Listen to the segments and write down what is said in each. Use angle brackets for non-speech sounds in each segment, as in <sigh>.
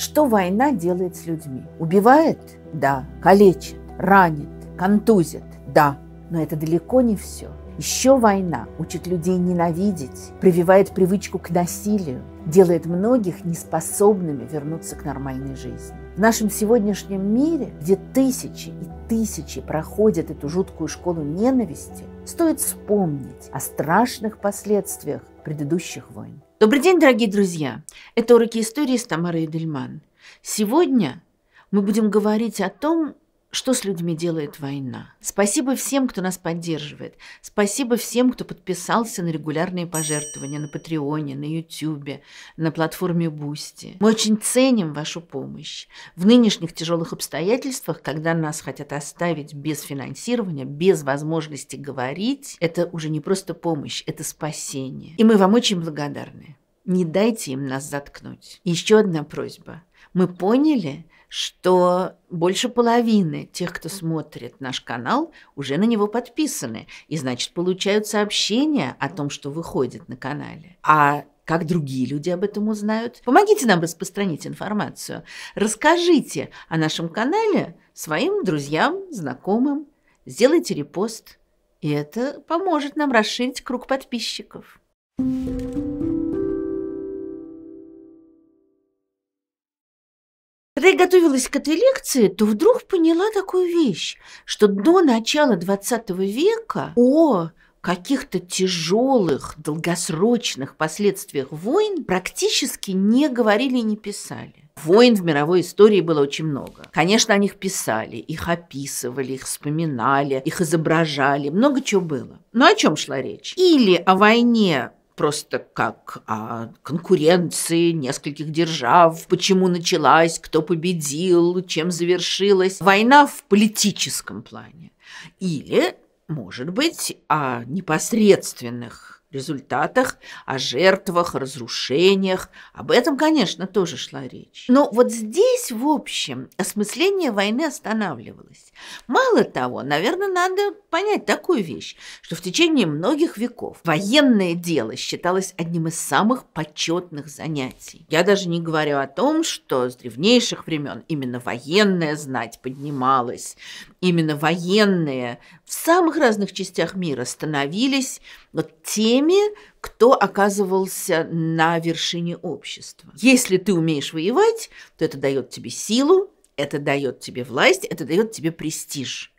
Что война делает с людьми? Убивает? Да. Калечит, ранит, контузит? Да. Но это далеко не все. Еще война учит людей ненавидеть, прививает привычку к насилию, делает многих неспособными вернуться к нормальной жизни. В нашем сегодняшнем мире, где тысячи и тысячи проходят эту жуткую школу ненависти, стоит вспомнить о страшных последствиях предыдущих войн. Добрый день, дорогие друзья! Это уроки истории с Тамарой Эдельман. Сегодня мы будем говорить о том, что с людьми делает война. Спасибо всем, кто нас поддерживает. Спасибо всем, кто подписался на регулярные пожертвования на Патреоне, на Ютьюбе, на платформе Бусти. Мы очень ценим вашу помощь. В нынешних тяжелых обстоятельствах, когда нас хотят оставить без финансирования, без возможности говорить, это уже не просто помощь, это спасение. И мы вам очень благодарны. Не дайте им нас заткнуть. Еще одна просьба. Мы поняли, что больше половины тех, кто смотрит наш канал, уже на него подписаны. И значит, получают сообщения о том, что выходит на канале. А как другие люди об этом узнают. Помогите нам распространить информацию. Расскажите о нашем канале своим друзьям, знакомым. Сделайте репост. И это поможет нам расширить круг подписчиков. thank you Когда я готовилась к этой лекции, то вдруг поняла такую вещь, что до начала 20 века о каких-то тяжелых, долгосрочных последствиях войн практически не говорили и не писали. Войн в мировой истории было очень много. Конечно, о них писали, их описывали, их вспоминали, их изображали, много чего было. Но о чем шла речь? Или о войне просто как о а, конкуренции нескольких держав, почему началась, кто победил, чем завершилась. Война в политическом плане. Или, может быть, о непосредственных результатах, о жертвах, разрушениях. Об этом, конечно, тоже шла речь. Но вот здесь, в общем, осмысление войны останавливалось. Мало того, наверное, надо понять такую вещь, что в течение многих веков военное дело считалось одним из самых почетных занятий. Я даже не говорю о том, что с древнейших времен именно военная знать поднималась именно военные в самых разных частях мира становились вот теми, кто оказывался на вершине общества. Если ты умеешь воевать, то это дает тебе силу, это дает тебе власть, это дает тебе престиж.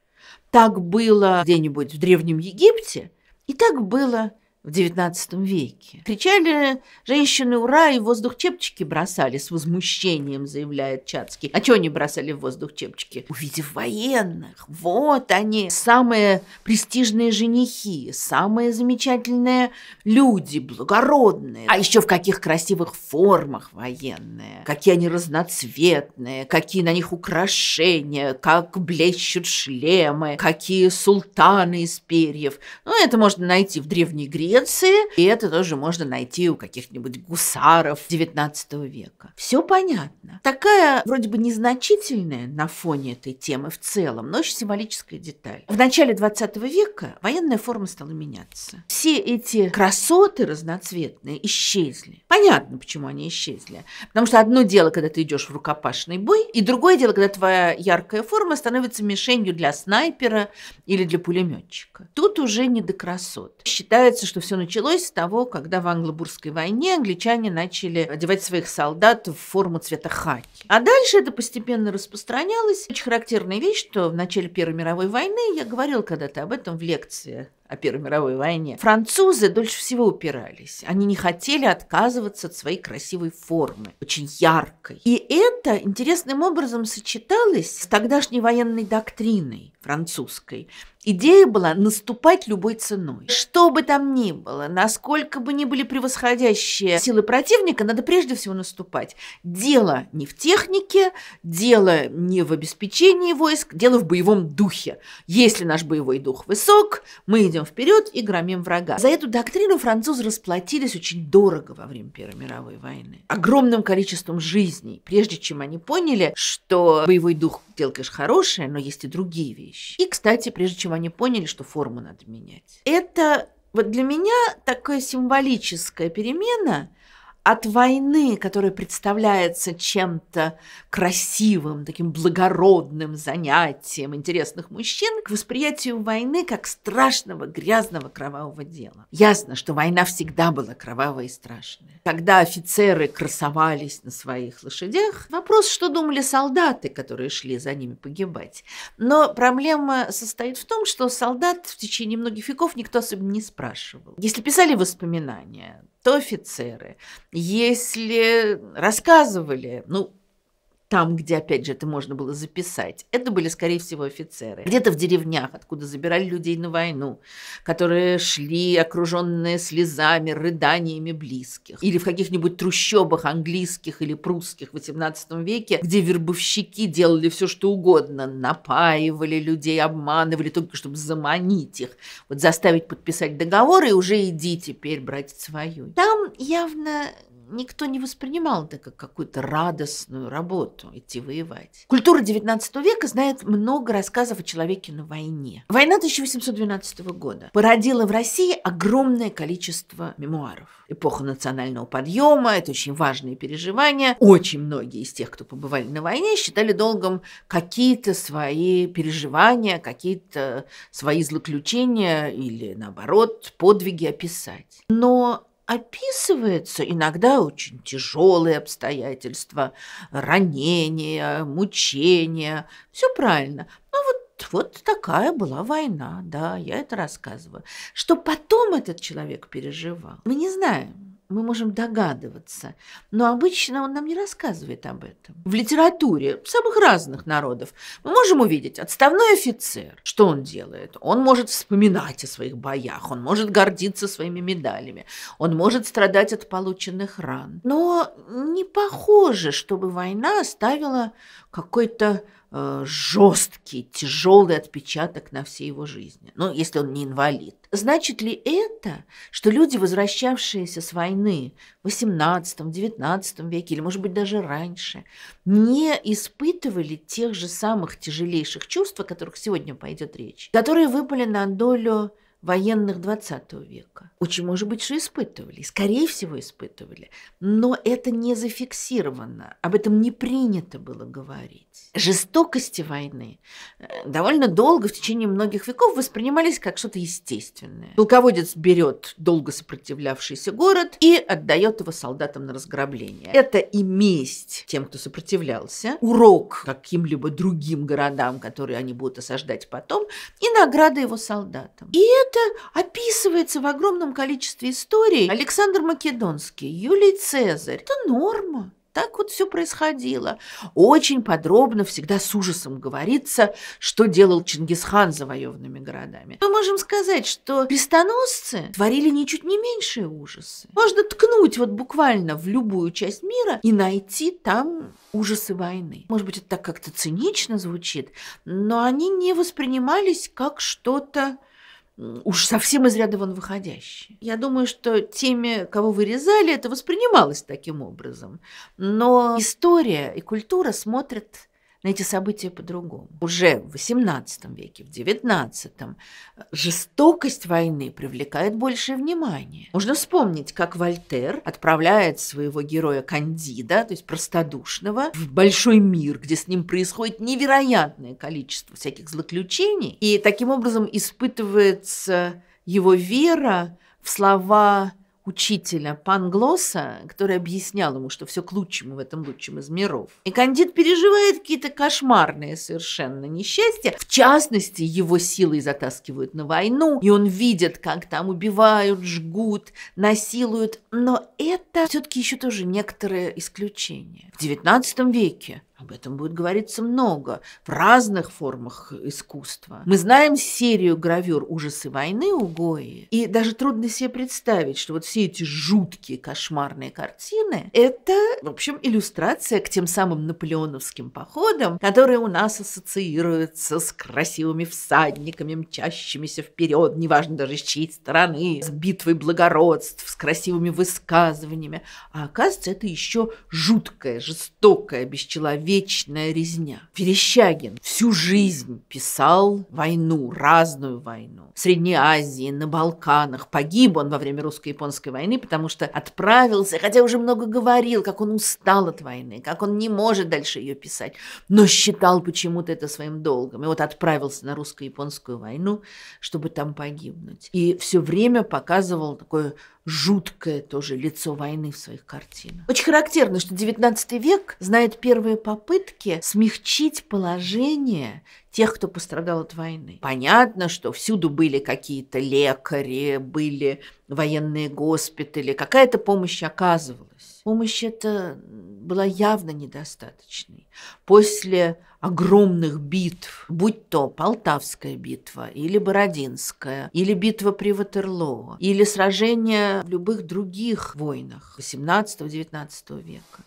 Так было где-нибудь в Древнем Египте, и так было в XIX веке. Кричали женщины «Ура!» и в воздух чепчики бросали, с возмущением заявляет Чацкий. А чего они бросали в воздух чепчики? Увидев военных, вот они, самые престижные женихи, самые замечательные люди, благородные. А еще в каких красивых формах военные, какие они разноцветные, какие на них украшения, как блещут шлемы, какие султаны из перьев. Ну, это можно найти в Древней Греции Швеции, и это тоже можно найти у каких-нибудь гусаров XIX века. Все понятно. Такая вроде бы незначительная на фоне этой темы в целом, но очень символическая деталь. В начале XX века военная форма стала меняться. Все эти красоты разноцветные исчезли. Понятно, почему они исчезли. Потому что одно дело, когда ты идешь в рукопашный бой, и другое дело, когда твоя яркая форма становится мишенью для снайпера или для пулеметчика. Тут уже не до красот. Считается, что все началось с того, когда в англобурской войне англичане начали одевать своих солдат в форму цвета хаки. А дальше это постепенно распространялось. Очень характерная вещь, что в начале Первой мировой войны, я говорил когда-то об этом в лекции о Первой мировой войне. Французы дольше всего упирались. Они не хотели отказываться от своей красивой формы, очень яркой. И это интересным образом сочеталось с тогдашней военной доктриной французской. Идея была наступать любой ценой. Что бы там ни было, насколько бы ни были превосходящие силы противника, надо прежде всего наступать. Дело не в технике, дело не в обеспечении войск, дело в боевом духе. Если наш боевой дух высок, мы идем идем вперед и громим врага. За эту доктрину французы расплатились очень дорого во время Первой мировой войны. Огромным количеством жизней, прежде чем они поняли, что боевой дух дело, конечно, хорошее, но есть и другие вещи. И, кстати, прежде чем они поняли, что форму надо менять. Это вот для меня такая символическая перемена – от войны, которая представляется чем-то красивым, таким благородным занятием интересных мужчин, к восприятию войны как страшного, грязного, кровавого дела. Ясно, что война всегда была кровавой и страшной. Когда офицеры красовались на своих лошадях, вопрос, что думали солдаты, которые шли за ними погибать. Но проблема состоит в том, что солдат в течение многих веков никто особо не спрашивал. Если писали воспоминания, то офицеры, если рассказывали, ну, там, где, опять же, это можно было записать, это были, скорее всего, офицеры. Где-то в деревнях, откуда забирали людей на войну, которые шли, окруженные слезами, рыданиями близких. Или в каких-нибудь трущобах английских или прусских в XVIII веке, где вербовщики делали все, что угодно, напаивали людей, обманывали только, чтобы заманить их, вот заставить подписать договор и уже иди теперь брать свою. Там явно никто не воспринимал это как какую-то радостную работу идти воевать. Культура XIX века знает много рассказов о человеке на войне. Война 1812 года породила в России огромное количество мемуаров. Эпоха национального подъема, это очень важные переживания. Очень многие из тех, кто побывали на войне, считали долгом какие-то свои переживания, какие-то свои злоключения или, наоборот, подвиги описать. Но описывается иногда очень тяжелые обстоятельства, ранения, мучения, все правильно. Но ну вот, вот такая была война, да, я это рассказываю. Что потом этот человек переживал, мы не знаем мы можем догадываться, но обычно он нам не рассказывает об этом. В литературе самых разных народов мы можем увидеть отставной офицер. Что он делает? Он может вспоминать о своих боях, он может гордиться своими медалями, он может страдать от полученных ран. Но не похоже, чтобы война оставила какой-то э, жесткий, тяжелый отпечаток на всей его жизни. Ну, если он не инвалид. Значит ли это, что люди, возвращавшиеся с войны в XVIII, XIX веке, или, может быть, даже раньше, не испытывали тех же самых тяжелейших чувств, о которых сегодня пойдет речь, которые выпали на долю военных 20 века. Очень может быть, что испытывали, скорее всего, испытывали, но это не зафиксировано, об этом не принято было говорить. Жестокости войны э, довольно долго, в течение многих веков, воспринимались как что-то естественное. Полководец берет долго сопротивлявшийся город и отдает его солдатам на разграбление. Это и месть тем, кто сопротивлялся, урок каким-либо другим городам, которые они будут осаждать потом, и награда его солдатам. И это описывается в огромном количестве историй. Александр Македонский, Юлий Цезарь. Это норма. Так вот все происходило. Очень подробно, всегда с ужасом говорится, что делал Чингисхан завоеванными городами. Мы можем сказать, что крестоносцы творили ничуть не меньшие ужасы. Можно ткнуть вот буквально в любую часть мира и найти там ужасы войны. Может быть, это так как-то цинично звучит, но они не воспринимались как что-то уж совсем из ряда вон выходящие. Я думаю, что теми, кого вырезали, это воспринималось таким образом. Но история и культура смотрят на эти события по-другому. Уже в XVIII веке, в XIX жестокость войны привлекает большее внимание. Можно вспомнить, как Вольтер отправляет своего героя Кандида, то есть простодушного, в большой мир, где с ним происходит невероятное количество всяких злоключений, и таким образом испытывается его вера в слова учителя Панглоса, который объяснял ему, что все к лучшему в этом лучшем из миров. И Кандид переживает какие-то кошмарные совершенно несчастья. В частности, его силой затаскивают на войну, и он видит, как там убивают, жгут, насилуют. Но это все-таки еще тоже некоторое исключение. В XIX веке об этом будет говориться много в разных формах искусства. Мы знаем серию гравюр «Ужасы войны» у Гои, и даже трудно себе представить, что вот все эти жуткие кошмарные картины – это, в общем, иллюстрация к тем самым наполеоновским походам, которые у нас ассоциируются с красивыми всадниками, мчащимися вперед, неважно даже с чьей стороны, с битвой благородств, с красивыми высказываниями. А оказывается, это еще жуткое, жестокое, бесчеловечное вечная резня. Верещагин всю жизнь писал войну, разную войну. В Средней Азии, на Балканах. Погиб он во время русско-японской войны, потому что отправился, хотя уже много говорил, как он устал от войны, как он не может дальше ее писать, но считал почему-то это своим долгом. И вот отправился на русско-японскую войну, чтобы там погибнуть. И все время показывал такое жуткое тоже лицо войны в своих картинах. Очень характерно, что XIX век знает первые попытки смягчить положение тех, кто пострадал от войны. Понятно, что всюду были какие-то лекари, были военные госпитали, какая-то помощь оказывалась. Помощь эта была явно недостаточной. После огромных битв, будь то Полтавская битва, или Бородинская, или битва при Ватерлоо, или сражения в любых других войнах 18-19 века,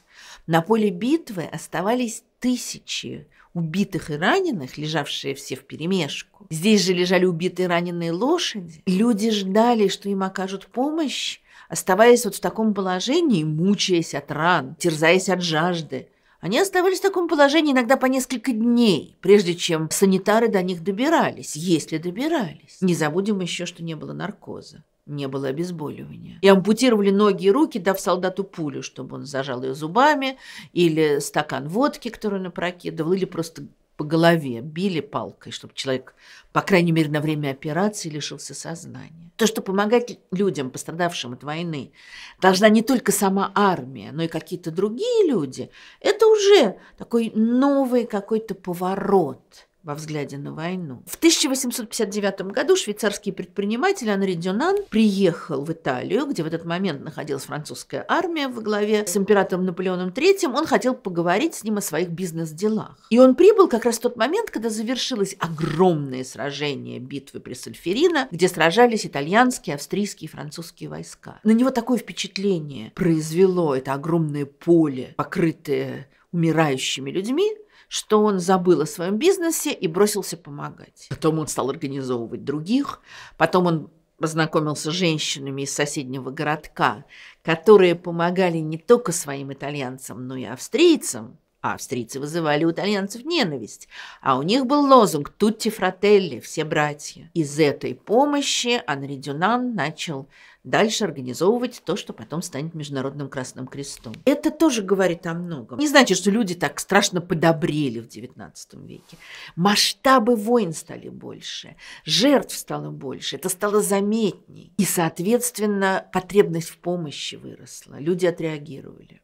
на поле битвы оставались тысячи убитых и раненых, лежавшие все в перемешку. Здесь же лежали убитые и раненые лошади. Люди ждали, что им окажут помощь, Оставаясь вот в таком положении, мучаясь от ран, терзаясь от жажды, они оставались в таком положении иногда по несколько дней, прежде чем санитары до них добирались, если добирались. Не забудем еще, что не было наркоза, не было обезболивания. И ампутировали ноги и руки, дав солдату пулю, чтобы он зажал ее зубами, или стакан водки, который он опрокидывал, или просто по голове били палкой, чтобы человек, по крайней мере, на время операции лишился сознания. То, что помогать людям, пострадавшим от войны, должна не только сама армия, но и какие-то другие люди, это уже такой новый какой-то поворот – во взгляде на войну. В 1859 году швейцарский предприниматель Анри Дюнан приехал в Италию, где в этот момент находилась французская армия во главе с императором Наполеоном III. Он хотел поговорить с ним о своих бизнес-делах. И он прибыл как раз в тот момент, когда завершилось огромное сражение битвы при Сульферино, где сражались итальянские, австрийские и французские войска. На него такое впечатление произвело это огромное поле, покрытое умирающими людьми, что он забыл о своем бизнесе и бросился помогать. Потом он стал организовывать других, потом он познакомился с женщинами из соседнего городка, которые помогали не только своим итальянцам, но и австрийцам, а австрийцы вызывали у итальянцев ненависть. А у них был лозунг «Тутти фрателли» – «Все братья». Из этой помощи Анри Дюнан начал дальше организовывать то, что потом станет Международным Красным Крестом. Это тоже говорит о многом. Не значит, что люди так страшно подобрели в XIX веке. Масштабы войн стали больше, жертв стало больше, это стало заметней. И, соответственно, потребность в помощи выросла. Люди отреагировали.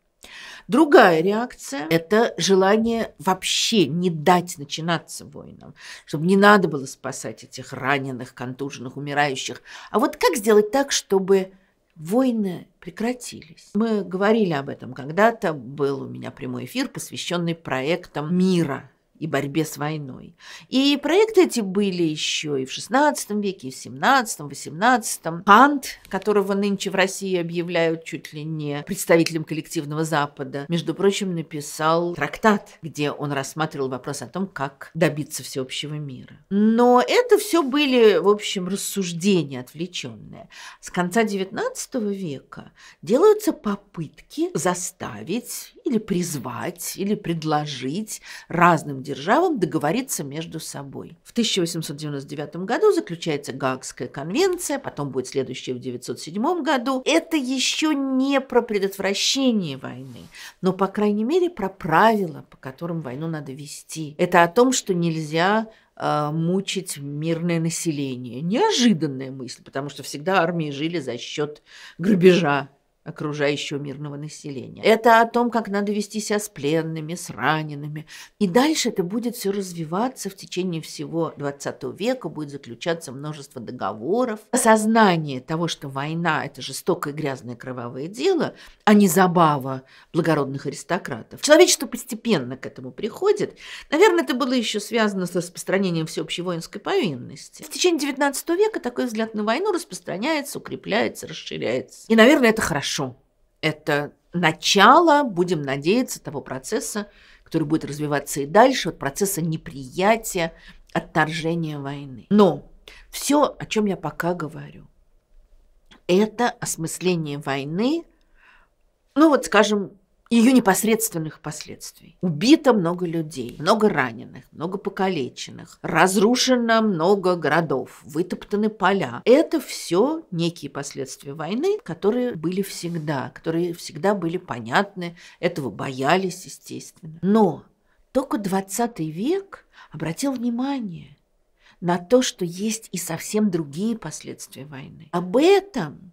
Другая реакция – это желание вообще не дать начинаться войнам, чтобы не надо было спасать этих раненых, контуженных, умирающих. А вот как сделать так, чтобы войны прекратились. Мы говорили об этом когда-то, был у меня прямой эфир, посвященный проектам мира и борьбе с войной. И проекты эти были еще и в XVI веке, и в XVII, XVIII. Кант, которого нынче в России объявляют чуть ли не представителем коллективного Запада, между прочим, написал трактат, где он рассматривал вопрос о том, как добиться всеобщего мира. Но это все были, в общем, рассуждения отвлеченные. С конца XIX века делаются попытки заставить или призвать, или предложить разным державам договориться между собой. В 1899 году заключается Гаагская конвенция, потом будет следующая в 1907 году. Это еще не про предотвращение войны, но, по крайней мере, про правила, по которым войну надо вести. Это о том, что нельзя э, мучить мирное население. Неожиданная мысль, потому что всегда армии жили за счет грабежа окружающего мирного населения. Это о том, как надо вести себя с пленными, с ранеными. И дальше это будет все развиваться в течение всего 20 века, будет заключаться множество договоров. Осознание того, что война – это жестокое, грязное, кровавое дело, а не забава благородных аристократов. Человечество постепенно к этому приходит. Наверное, это было еще связано с распространением всеобщей воинской повинности. В течение 19 века такой взгляд на войну распространяется, укрепляется, расширяется. И, наверное, это хорошо хорошо. Это начало, будем надеяться, того процесса, который будет развиваться и дальше, от процесса неприятия, отторжения войны. Но все, о чем я пока говорю, это осмысление войны, ну вот, скажем, ее непосредственных последствий. Убито много людей, много раненых, много покалеченных, разрушено много городов, вытоптаны поля. Это все некие последствия войны, которые были всегда, которые всегда были понятны, этого боялись, естественно. Но только 20 век обратил внимание на то, что есть и совсем другие последствия войны. Об этом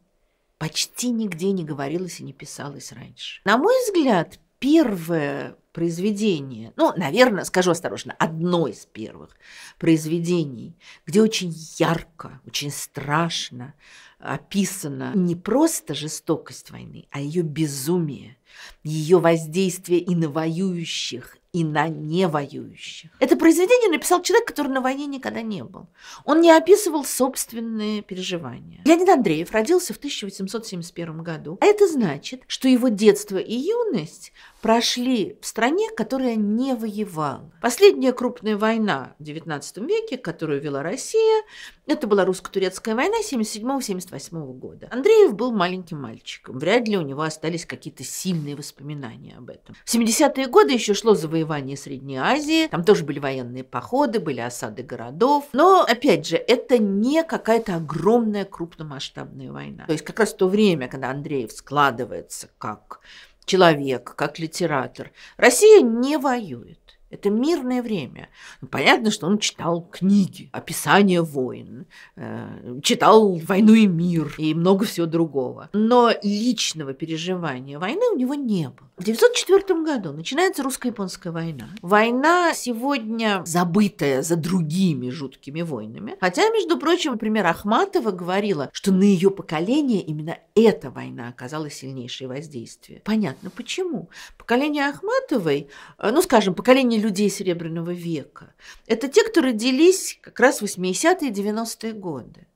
почти нигде не говорилось и не писалось раньше. На мой взгляд, первое произведение, ну, наверное, скажу осторожно, одно из первых произведений, где очень ярко, очень страшно описана не просто жестокость войны, а ее безумие, ее воздействие и на воюющих, и на невоюющих. Это произведение написал человек, который на войне никогда не был. Он не описывал собственные переживания. Леонид Андреев родился в 1871 году, а это значит, что его детство и юность прошли в стране, которая не воевала. Последняя крупная война в XIX веке, которую вела Россия, это была русско-турецкая война 77-78 года. Андреев был маленьким мальчиком. Вряд ли у него остались какие-то сильные сильные воспоминания об этом. В 70-е годы еще шло завоевание Средней Азии, там тоже были военные походы, были осады городов. Но, опять же, это не какая-то огромная крупномасштабная война. То есть как раз в то время, когда Андреев складывается как человек, как литератор, Россия не воюет. Это мирное время. Ну, понятно, что он читал книги, описания войн, э, читал «Войну и мир» и много всего другого. Но личного переживания войны у него не было. В 1904 году начинается русско-японская война. Война сегодня забытая за другими жуткими войнами. Хотя, между прочим, например, Ахматова говорила, что на ее поколение именно эта война оказала сильнейшее воздействие. Понятно почему. Поколение Ахматовой, э, ну, скажем, поколение не людей Серебряного века. Это те, кто родились как раз в 80-е и 90-е годы.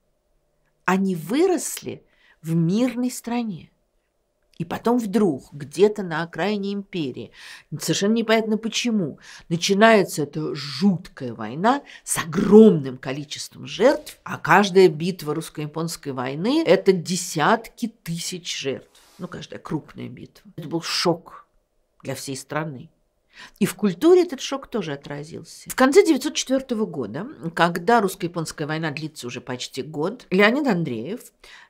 Они выросли в мирной стране. И потом вдруг, где-то на окраине империи, совершенно непонятно почему, начинается эта жуткая война с огромным количеством жертв, а каждая битва русско-японской войны – это десятки тысяч жертв. Ну, каждая крупная битва. Это был шок для всей страны. И в культуре этот шок тоже отразился. В конце 1904 года, когда русско-японская война длится уже почти год, Леонид Андреев,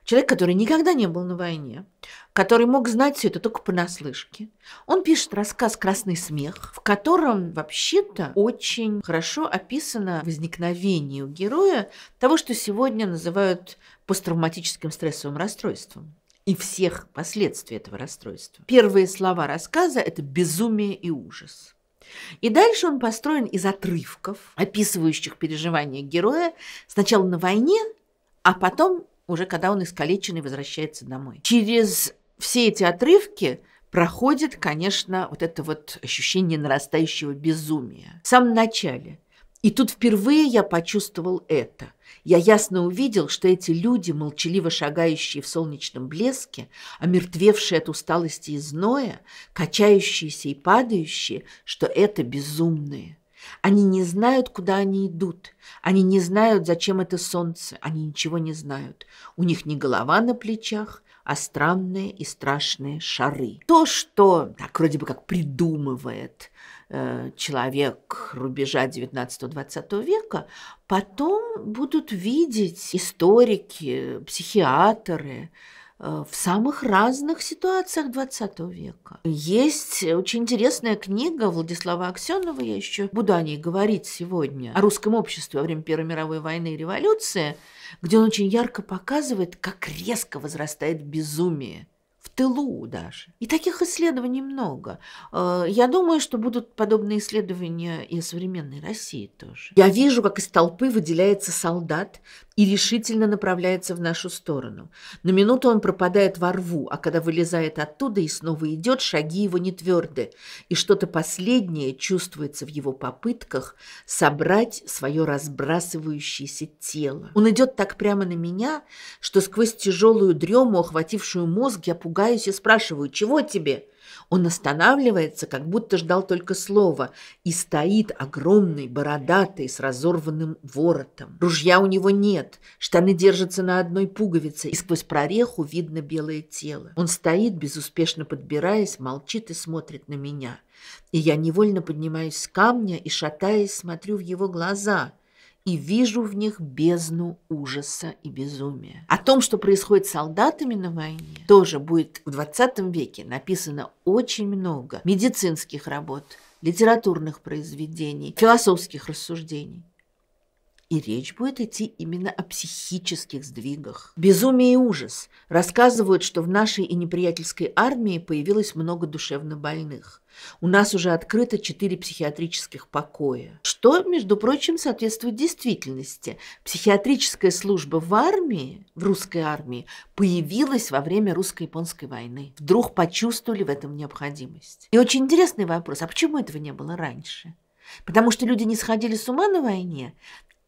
человек, который никогда не был на войне, который мог знать все это только понаслышке, он пишет рассказ «Красный смех», в котором вообще-то очень хорошо описано возникновение у героя того, что сегодня называют посттравматическим стрессовым расстройством и всех последствий этого расстройства. Первые слова рассказа – это безумие и ужас. И дальше он построен из отрывков, описывающих переживания героя сначала на войне, а потом уже когда он искалеченный возвращается домой. Через все эти отрывки проходит, конечно, вот это вот ощущение нарастающего безумия. В самом начале – и тут впервые я почувствовал это. Я ясно увидел, что эти люди, молчаливо шагающие в солнечном блеске, омертвевшие от усталости и зноя, качающиеся и падающие, что это безумные. Они не знают, куда они идут. Они не знают, зачем это солнце. Они ничего не знают. У них не голова на плечах, а странные и страшные шары. То, что так вроде бы как придумывает Э, человек рубежа 19-20 века, потом будут видеть историки, психиатры, э, в самых разных ситуациях 20 века. Есть очень интересная книга Владислава Аксенова, я еще буду о ней говорить сегодня, о русском обществе во время Первой мировой войны и революции, где он очень ярко показывает, как резко возрастает безумие тылу даже. И таких исследований много. Э, я думаю, что будут подобные исследования и о современной России тоже. Я вижу, как из толпы выделяется солдат и решительно направляется в нашу сторону. На минуту он пропадает во рву, а когда вылезает оттуда и снова идет, шаги его не тверды, и что-то последнее чувствуется в его попытках собрать свое разбрасывающееся тело. Он идет так прямо на меня, что сквозь тяжелую дрему, охватившую мозг, я пугаюсь Толкаюсь и спрашиваю, чего тебе? Он останавливается, как будто ждал только слова, и стоит огромный, бородатый, с разорванным воротом. Ружья у него нет, штаны держатся на одной пуговице, и сквозь прореху видно белое тело. Он стоит, безуспешно подбираясь, молчит и смотрит на меня. И я невольно поднимаюсь с камня и, шатаясь, смотрю в его глаза – и вижу в них бездну ужаса и безумия. О том, что происходит с солдатами на войне, тоже будет в 20 веке написано очень много медицинских работ, литературных произведений, философских рассуждений. И речь будет идти именно о психических сдвигах. Безумие и ужас рассказывают, что в нашей и неприятельской армии появилось много душевно больных. У нас уже открыто четыре психиатрических покоя, что, между прочим, соответствует действительности. Психиатрическая служба в армии, в русской армии, появилась во время русско-японской войны. Вдруг почувствовали в этом необходимость. И очень интересный вопрос, а почему этого не было раньше? Потому что люди не сходили с ума на войне,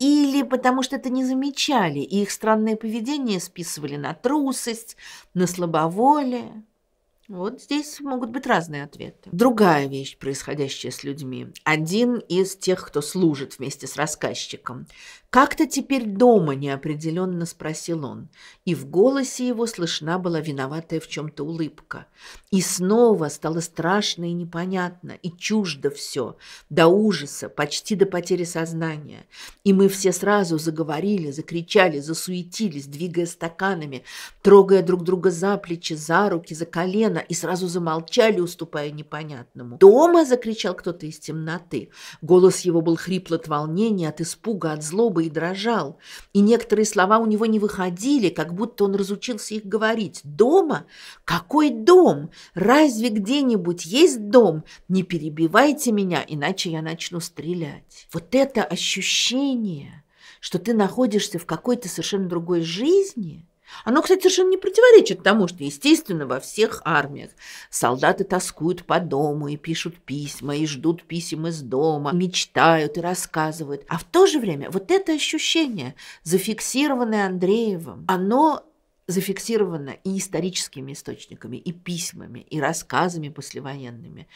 или потому что это не замечали, и их странное поведение списывали на трусость, на слабоволие. Вот здесь могут быть разные ответы. Другая вещь, происходящая с людьми. Один из тех, кто служит вместе с рассказчиком, «Как-то теперь дома?» – неопределенно спросил он. И в голосе его слышна была виноватая в чем-то улыбка. И снова стало страшно и непонятно, и чуждо все, до ужаса, почти до потери сознания. И мы все сразу заговорили, закричали, засуетились, двигая стаканами, трогая друг друга за плечи, за руки, за колено, и сразу замолчали, уступая непонятному. «Дома!» – закричал кто-то из темноты. Голос его был хрипл от волнения, от испуга, от злобы и дрожал, и некоторые слова у него не выходили, как будто он разучился их говорить. «Дома? Какой дом? Разве где-нибудь есть дом? Не перебивайте меня, иначе я начну стрелять». Вот это ощущение, что ты находишься в какой-то совершенно другой жизни – оно, кстати, совершенно не противоречит тому, что, естественно, во всех армиях солдаты тоскуют по дому и пишут письма, и ждут писем из дома, мечтают и рассказывают. А в то же время вот это ощущение, зафиксированное Андреевым, оно зафиксировано и историческими источниками, и письмами, и рассказами послевоенными,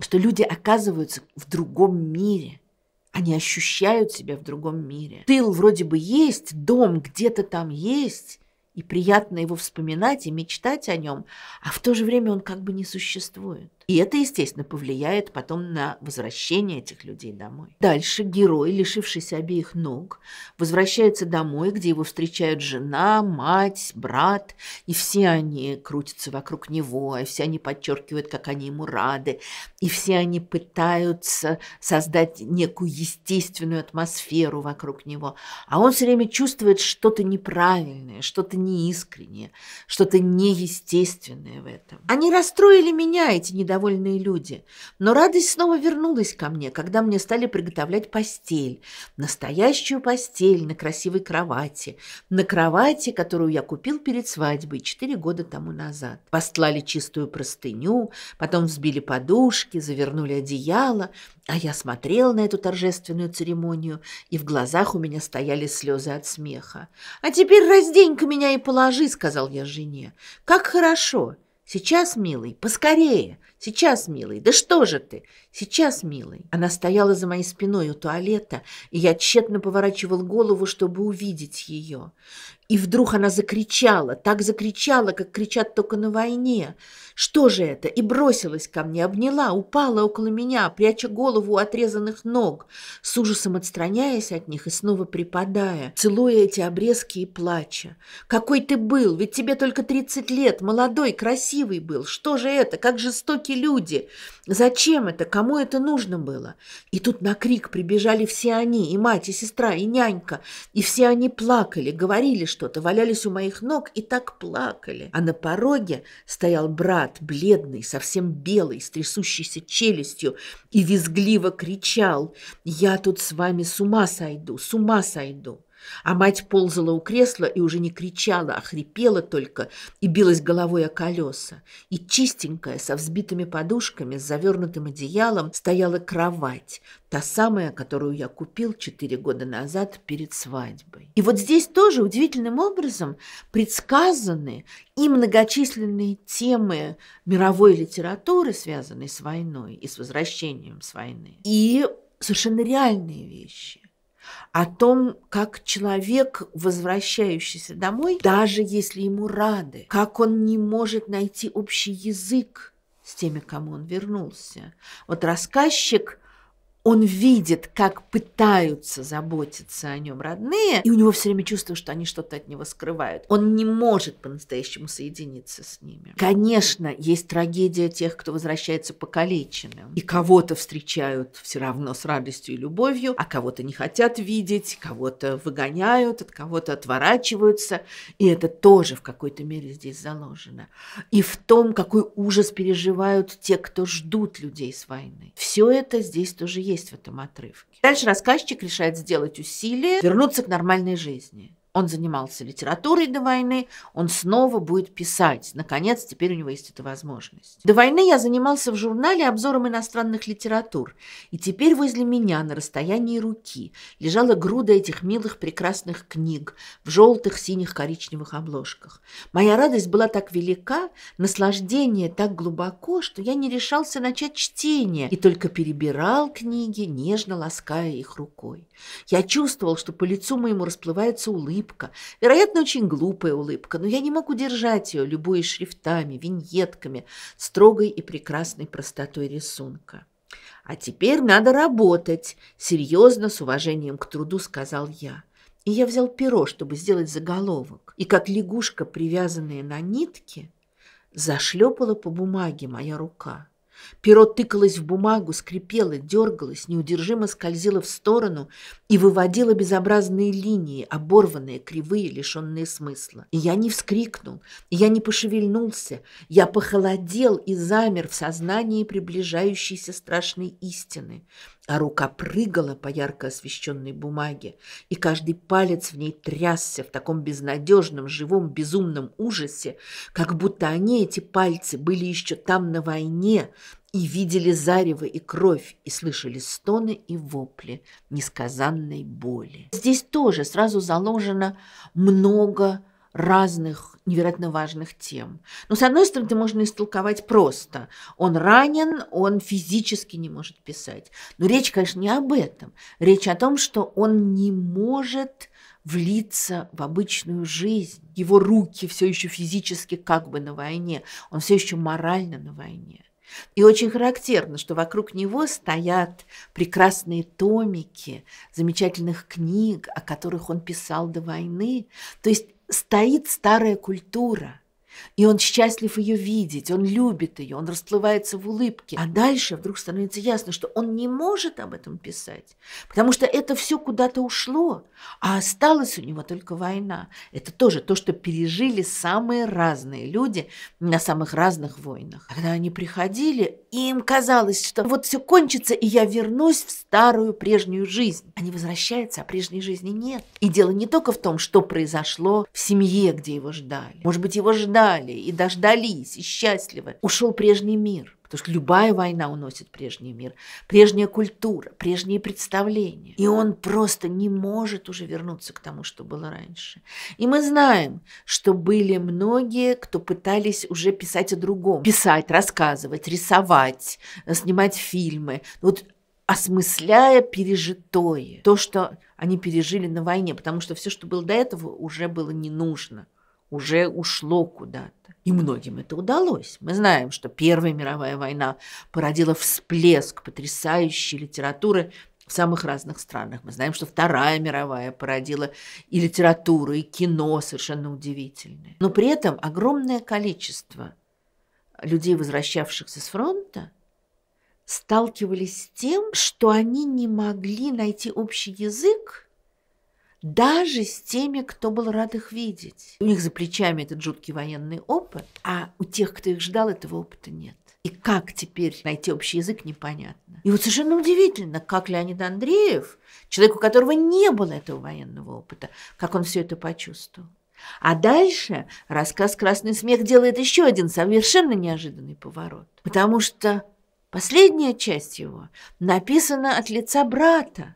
что люди оказываются в другом мире – они ощущают себя в другом мире. Тыл вроде бы есть, дом где-то там есть, и приятно его вспоминать и мечтать о нем, а в то же время он как бы не существует. И это, естественно, повлияет потом на возвращение этих людей домой. Дальше герой, лишившийся обеих ног, возвращается домой, где его встречают жена, мать, брат, и все они крутятся вокруг него, и все они подчеркивают, как они ему рады, и все они пытаются создать некую естественную атмосферу вокруг него. А он все время чувствует что-то неправильное, что-то неискреннее, что-то неестественное в этом. Они расстроили меня, эти недостатки недовольные люди. Но радость снова вернулась ко мне, когда мне стали приготовлять постель. Настоящую постель на красивой кровати. На кровати, которую я купил перед свадьбой четыре года тому назад. Постлали чистую простыню, потом взбили подушки, завернули одеяло. А я смотрел на эту торжественную церемонию, и в глазах у меня стояли слезы от смеха. «А теперь раздень-ка меня и положи», — сказал я жене. «Как хорошо! Сейчас, милый, поскорее! Сейчас, милый, да что же ты? Сейчас, милый. Она стояла за моей спиной у туалета, и я тщетно поворачивал голову, чтобы увидеть ее. И вдруг она закричала, так закричала, как кричат только на войне. Что же это? И бросилась ко мне, обняла, упала около меня, пряча голову у отрезанных ног, с ужасом отстраняясь от них и снова припадая, целуя эти обрезки и плача. «Какой ты был? Ведь тебе только тридцать лет, молодой, красивый был. Что же это? Как жестокий одинокие люди. Зачем это? Кому это нужно было? И тут на крик прибежали все они, и мать, и сестра, и нянька. И все они плакали, говорили что-то, валялись у моих ног и так плакали. А на пороге стоял брат, бледный, совсем белый, с трясущейся челюстью, и визгливо кричал «Я тут с вами с ума сойду, с ума сойду!» А мать ползала у кресла и уже не кричала, а хрипела только и билась головой о колеса. И чистенькая, со взбитыми подушками, с завернутым одеялом, стояла кровать, та самая, которую я купил четыре года назад перед свадьбой. И вот здесь тоже удивительным образом предсказаны и многочисленные темы мировой литературы, связанные с войной и с возвращением с войны, и совершенно реальные вещи о том, как человек, возвращающийся домой, даже если ему рады, как он не может найти общий язык с теми, кому он вернулся. Вот рассказчик – он видит, как пытаются заботиться о нем родные, и у него все время чувство, что они что-то от него скрывают. Он не может по-настоящему соединиться с ними. Конечно, есть трагедия тех, кто возвращается покалеченным. И кого-то встречают все равно с радостью и любовью, а кого-то не хотят видеть, кого-то выгоняют, от кого-то отворачиваются. И это тоже в какой-то мере здесь заложено. И в том, какой ужас переживают те, кто ждут людей с войны. Все это здесь тоже есть есть в этом отрывке. Дальше рассказчик решает сделать усилие, вернуться к нормальной жизни. Он занимался литературой до войны, он снова будет писать. Наконец, теперь у него есть эта возможность. До войны я занимался в журнале обзором иностранных литератур. И теперь возле меня, на расстоянии руки, лежала груда этих милых прекрасных книг в желтых, синих, коричневых обложках. Моя радость была так велика, наслаждение так глубоко, что я не решался начать чтение и только перебирал книги, нежно лаская их рукой. Я чувствовал, что по лицу моему расплывается улыбка, улыбка, вероятно, очень глупая улыбка, но я не мог удержать ее, любой шрифтами, виньетками, строгой и прекрасной простотой рисунка. «А теперь надо работать», — серьезно, с уважением к труду сказал я. И я взял перо, чтобы сделать заголовок, и как лягушка, привязанная на нитке, зашлепала по бумаге моя рука. Перо тыкалось в бумагу, скрипело, дергалось, неудержимо скользило в сторону и выводило безобразные линии, оборванные, кривые, лишенные смысла. И я не вскрикнул, и я не пошевельнулся, я похолодел и замер в сознании приближающейся страшной истины – а рука прыгала по ярко освещенной бумаге, и каждый палец в ней трясся в таком безнадежном, живом, безумном ужасе, как будто они, эти пальцы, были еще там на войне и видели зарево и кровь, и слышали стоны и вопли несказанной боли. Здесь тоже сразу заложено много разных невероятно важных тем. Но, с одной стороны, это можно истолковать просто. Он ранен, он физически не может писать. Но речь, конечно, не об этом. Речь о том, что он не может влиться в обычную жизнь. Его руки все еще физически как бы на войне, он все еще морально на войне. И очень характерно, что вокруг него стоят прекрасные томики замечательных книг, о которых он писал до войны. То есть стоит старая культура, и он счастлив ее видеть, он любит ее, он расплывается в улыбке. А дальше вдруг становится ясно, что он не может об этом писать, потому что это все куда-то ушло, а осталась у него только война. Это тоже то, что пережили самые разные люди на самых разных войнах. Когда они приходили, им казалось, что вот все кончится, и я вернусь в старую прежнюю жизнь. Они возвращаются, а прежней жизни нет. И дело не только в том, что произошло в семье, где его ждали. Может быть, его ждали ждали и дождались, и счастливы. Ушел прежний мир, потому что любая война уносит прежний мир, прежняя культура, прежние представления. И он просто не может уже вернуться к тому, что было раньше. И мы знаем, что были многие, кто пытались уже писать о другом. Писать, рассказывать, рисовать, э, снимать фильмы. Вот осмысляя пережитое, то, что они пережили на войне, потому что все, что было до этого, уже было не нужно уже ушло куда-то. И многим это удалось. Мы знаем, что Первая мировая война породила всплеск потрясающей литературы в самых разных странах. Мы знаем, что Вторая мировая породила и литературу, и кино совершенно удивительное. Но при этом огромное количество людей, возвращавшихся с фронта, сталкивались с тем, что они не могли найти общий язык даже с теми, кто был рад их видеть. У них за плечами этот жуткий военный опыт, а у тех, кто их ждал, этого опыта нет. И как теперь найти общий язык, непонятно. И вот совершенно удивительно, как Леонид Андреев, человек, у которого не было этого военного опыта, как он все это почувствовал. А дальше рассказ «Красный смех» делает еще один совершенно неожиданный поворот. Потому что последняя часть его написана от лица брата,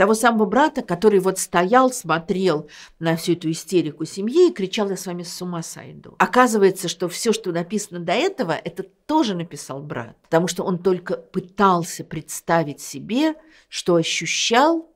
того самого брата, который вот стоял, смотрел на всю эту истерику семьи и кричал, я с вами с ума сойду. Оказывается, что все, что написано до этого, это тоже написал брат, потому что он только пытался представить себе, что ощущал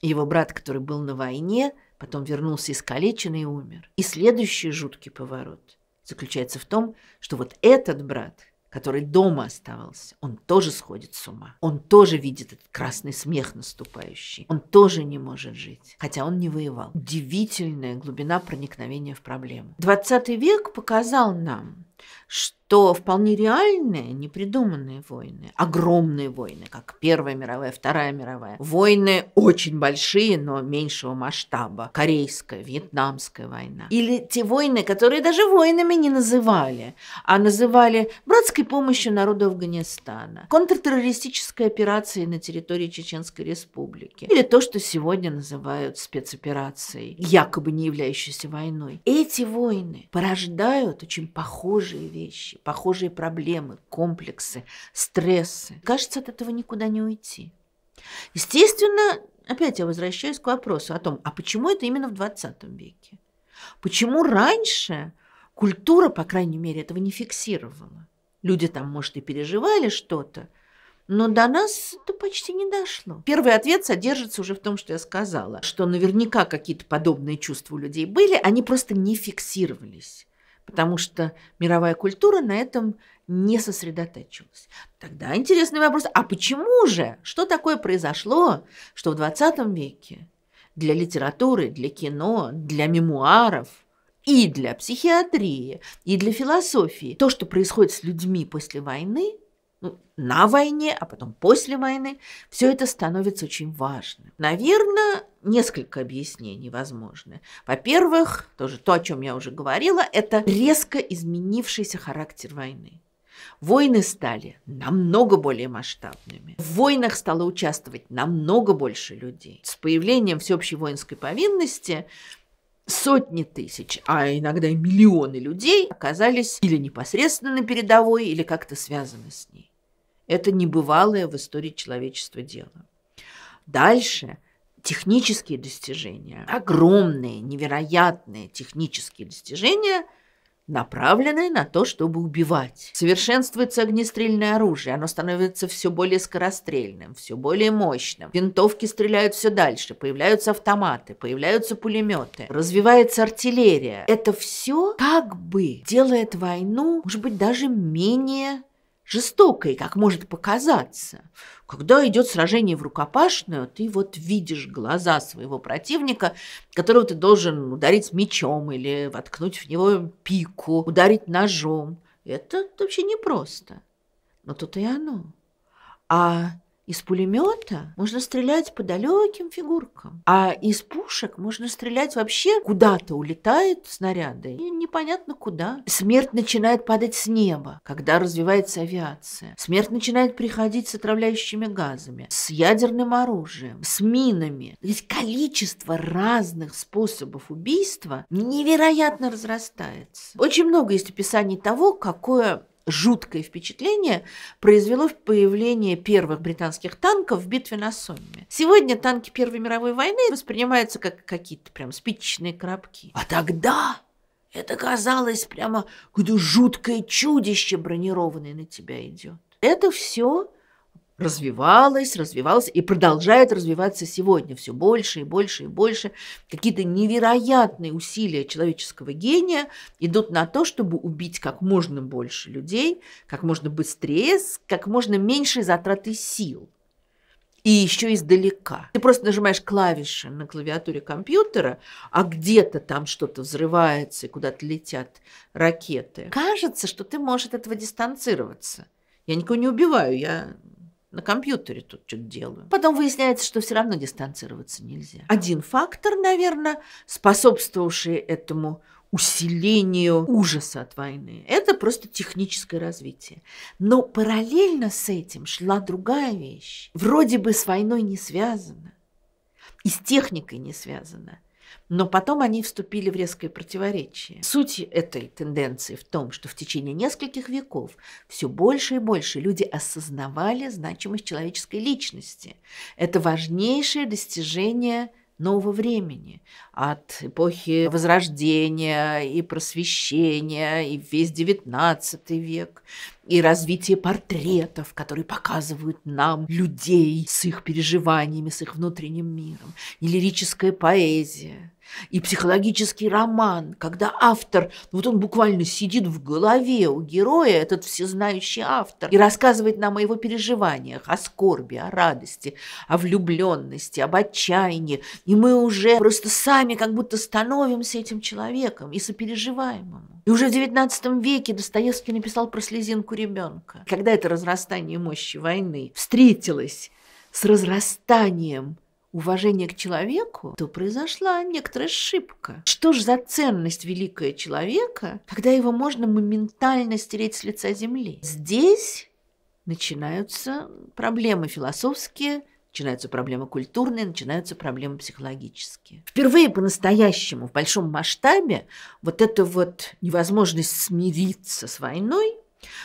его брат, который был на войне, потом вернулся искалеченный и умер. И следующий жуткий поворот заключается в том, что вот этот брат – который дома оставался, он тоже сходит с ума. Он тоже видит этот красный смех наступающий. Он тоже не может жить, хотя он не воевал. Удивительная глубина проникновения в проблему. 20 век показал нам, что то вполне реальные, непридуманные войны, огромные войны, как Первая мировая, Вторая мировая, войны очень большие, но меньшего масштаба, Корейская, Вьетнамская война, или те войны, которые даже войнами не называли, а называли братской помощью народу Афганистана, контртеррористической операцией на территории Чеченской Республики, или то, что сегодня называют спецоперацией, якобы не являющейся войной. Эти войны порождают очень похожие вещи похожие проблемы, комплексы, стрессы. Кажется, от этого никуда не уйти. Естественно, опять я возвращаюсь к вопросу о том, а почему это именно в 20 веке? Почему раньше культура, по крайней мере, этого не фиксировала? Люди там, может, и переживали что-то, но до нас это почти не дошло. Первый ответ содержится уже в том, что я сказала, что наверняка какие-то подобные чувства у людей были, они просто не фиксировались потому что мировая культура на этом не сосредоточилась. Тогда интересный вопрос, а почему же, что такое произошло, что в 20 веке для литературы, для кино, для мемуаров и для психиатрии, и для философии то, что происходит с людьми после войны, ну, на войне, а потом после войны, все это становится очень важным. Наверное, несколько объяснений возможны. Во-первых, тоже то, о чем я уже говорила, это резко изменившийся характер войны. Войны стали намного более масштабными. В войнах стало участвовать намного больше людей. С появлением всеобщей воинской повинности сотни тысяч, а иногда и миллионы людей оказались или непосредственно на передовой, или как-то связаны с ней. Это небывалое в истории человечества дело. Дальше – технические достижения, огромные, невероятные технические достижения, направленные на то, чтобы убивать. Совершенствуется огнестрельное оружие, оно становится все более скорострельным, все более мощным. Винтовки стреляют все дальше, появляются автоматы, появляются пулеметы, развивается артиллерия. Это все как бы делает войну, может быть, даже менее жестокой, как может показаться. Когда идет сражение в рукопашную, ты вот видишь глаза своего противника, которого ты должен ударить мечом или воткнуть в него пику, ударить ножом. Это вообще непросто. Но тут и оно. А из пулемета можно стрелять по далеким фигуркам, а из пушек можно стрелять вообще куда-то улетают снаряды, и непонятно куда. Смерть начинает падать с неба, когда развивается авиация. Смерть начинает приходить с отравляющими газами, с ядерным оружием, с минами. Ведь количество разных способов убийства невероятно разрастается. Очень много есть описаний того, какое жуткое впечатление произвело появление первых британских танков в битве на Сомме. Сегодня танки Первой мировой войны воспринимаются как какие-то прям спичечные коробки. А тогда это казалось прямо какое-то жуткое чудище бронированное на тебя идет. Это все развивалась, развивалась и продолжает развиваться сегодня все больше и больше и больше. Какие-то невероятные усилия человеческого гения идут на то, чтобы убить как можно больше людей, как можно быстрее, с как можно меньшей затраты сил. И еще издалека. Ты просто нажимаешь клавиши на клавиатуре компьютера, а где-то там что-то взрывается и куда-то летят ракеты. Кажется, что ты можешь от этого дистанцироваться. Я никого не убиваю, я на компьютере тут что-то делаю. Потом выясняется, что все равно дистанцироваться нельзя. Один фактор, наверное, способствовавший этому усилению ужаса от войны. Это просто техническое развитие. Но параллельно с этим шла другая вещь. Вроде бы с войной не связана и с техникой не связана – но потом они вступили в резкое противоречие. Суть этой тенденции в том, что в течение нескольких веков все больше и больше люди осознавали значимость человеческой личности. Это важнейшее достижение – нового времени, от эпохи Возрождения и Просвещения, и весь XIX век, и развитие портретов, которые показывают нам людей с их переживаниями, с их внутренним миром, и лирическая поэзия и психологический роман, когда автор, ну вот он буквально сидит в голове у героя, этот всезнающий автор, и рассказывает нам о его переживаниях, о скорби, о радости, о влюбленности, об отчаянии. И мы уже просто сами как будто становимся этим человеком и сопереживаем ему. И уже в XIX веке Достоевский написал про слезинку ребенка. Когда это разрастание мощи войны встретилось с разрастанием уважение к человеку, то произошла некоторая ошибка. Что ж за ценность великого человека, когда его можно моментально стереть с лица земли? Здесь начинаются проблемы философские, начинаются проблемы культурные, начинаются проблемы психологические. Впервые по-настоящему, в большом масштабе, вот эта вот невозможность смириться с войной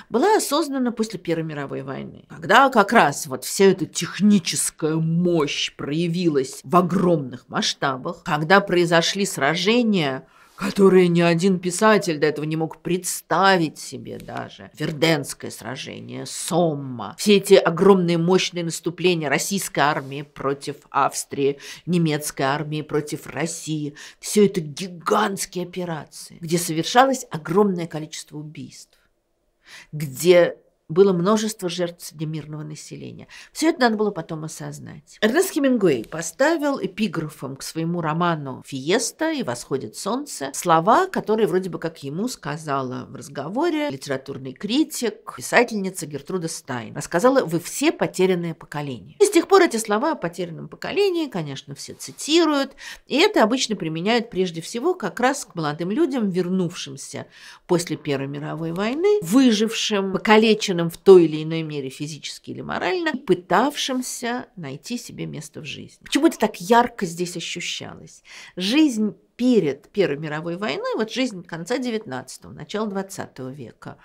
была осознана после Первой мировой войны, когда как раз вот вся эта техническая мощь проявилась в огромных масштабах, когда произошли сражения, которые ни один писатель до этого не мог представить себе даже. Верденское сражение, Сомма, все эти огромные мощные наступления российской армии против Австрии, немецкой армии против России, все это гигантские операции, где совершалось огромное количество убийств где было множество жертв среди мирного населения. Все это надо было потом осознать. Эрнест Хемингуэй поставил эпиграфом к своему роману «Фиеста» и «Восходит солнце» слова, которые вроде бы как ему сказала в разговоре литературный критик, писательница Гертруда Стайн. Рассказала «Вы все потерянное поколение». И с тех пор эти слова о потерянном поколении, конечно, все цитируют, и это обычно применяют прежде всего как раз к молодым людям, вернувшимся после Первой мировой войны, выжившим, покалеченным обеспеченным в той или иной мере физически или морально, пытавшимся найти себе место в жизни. Почему это так ярко здесь ощущалось? Жизнь перед Первой мировой войной, вот жизнь конца XIX, начала XX века,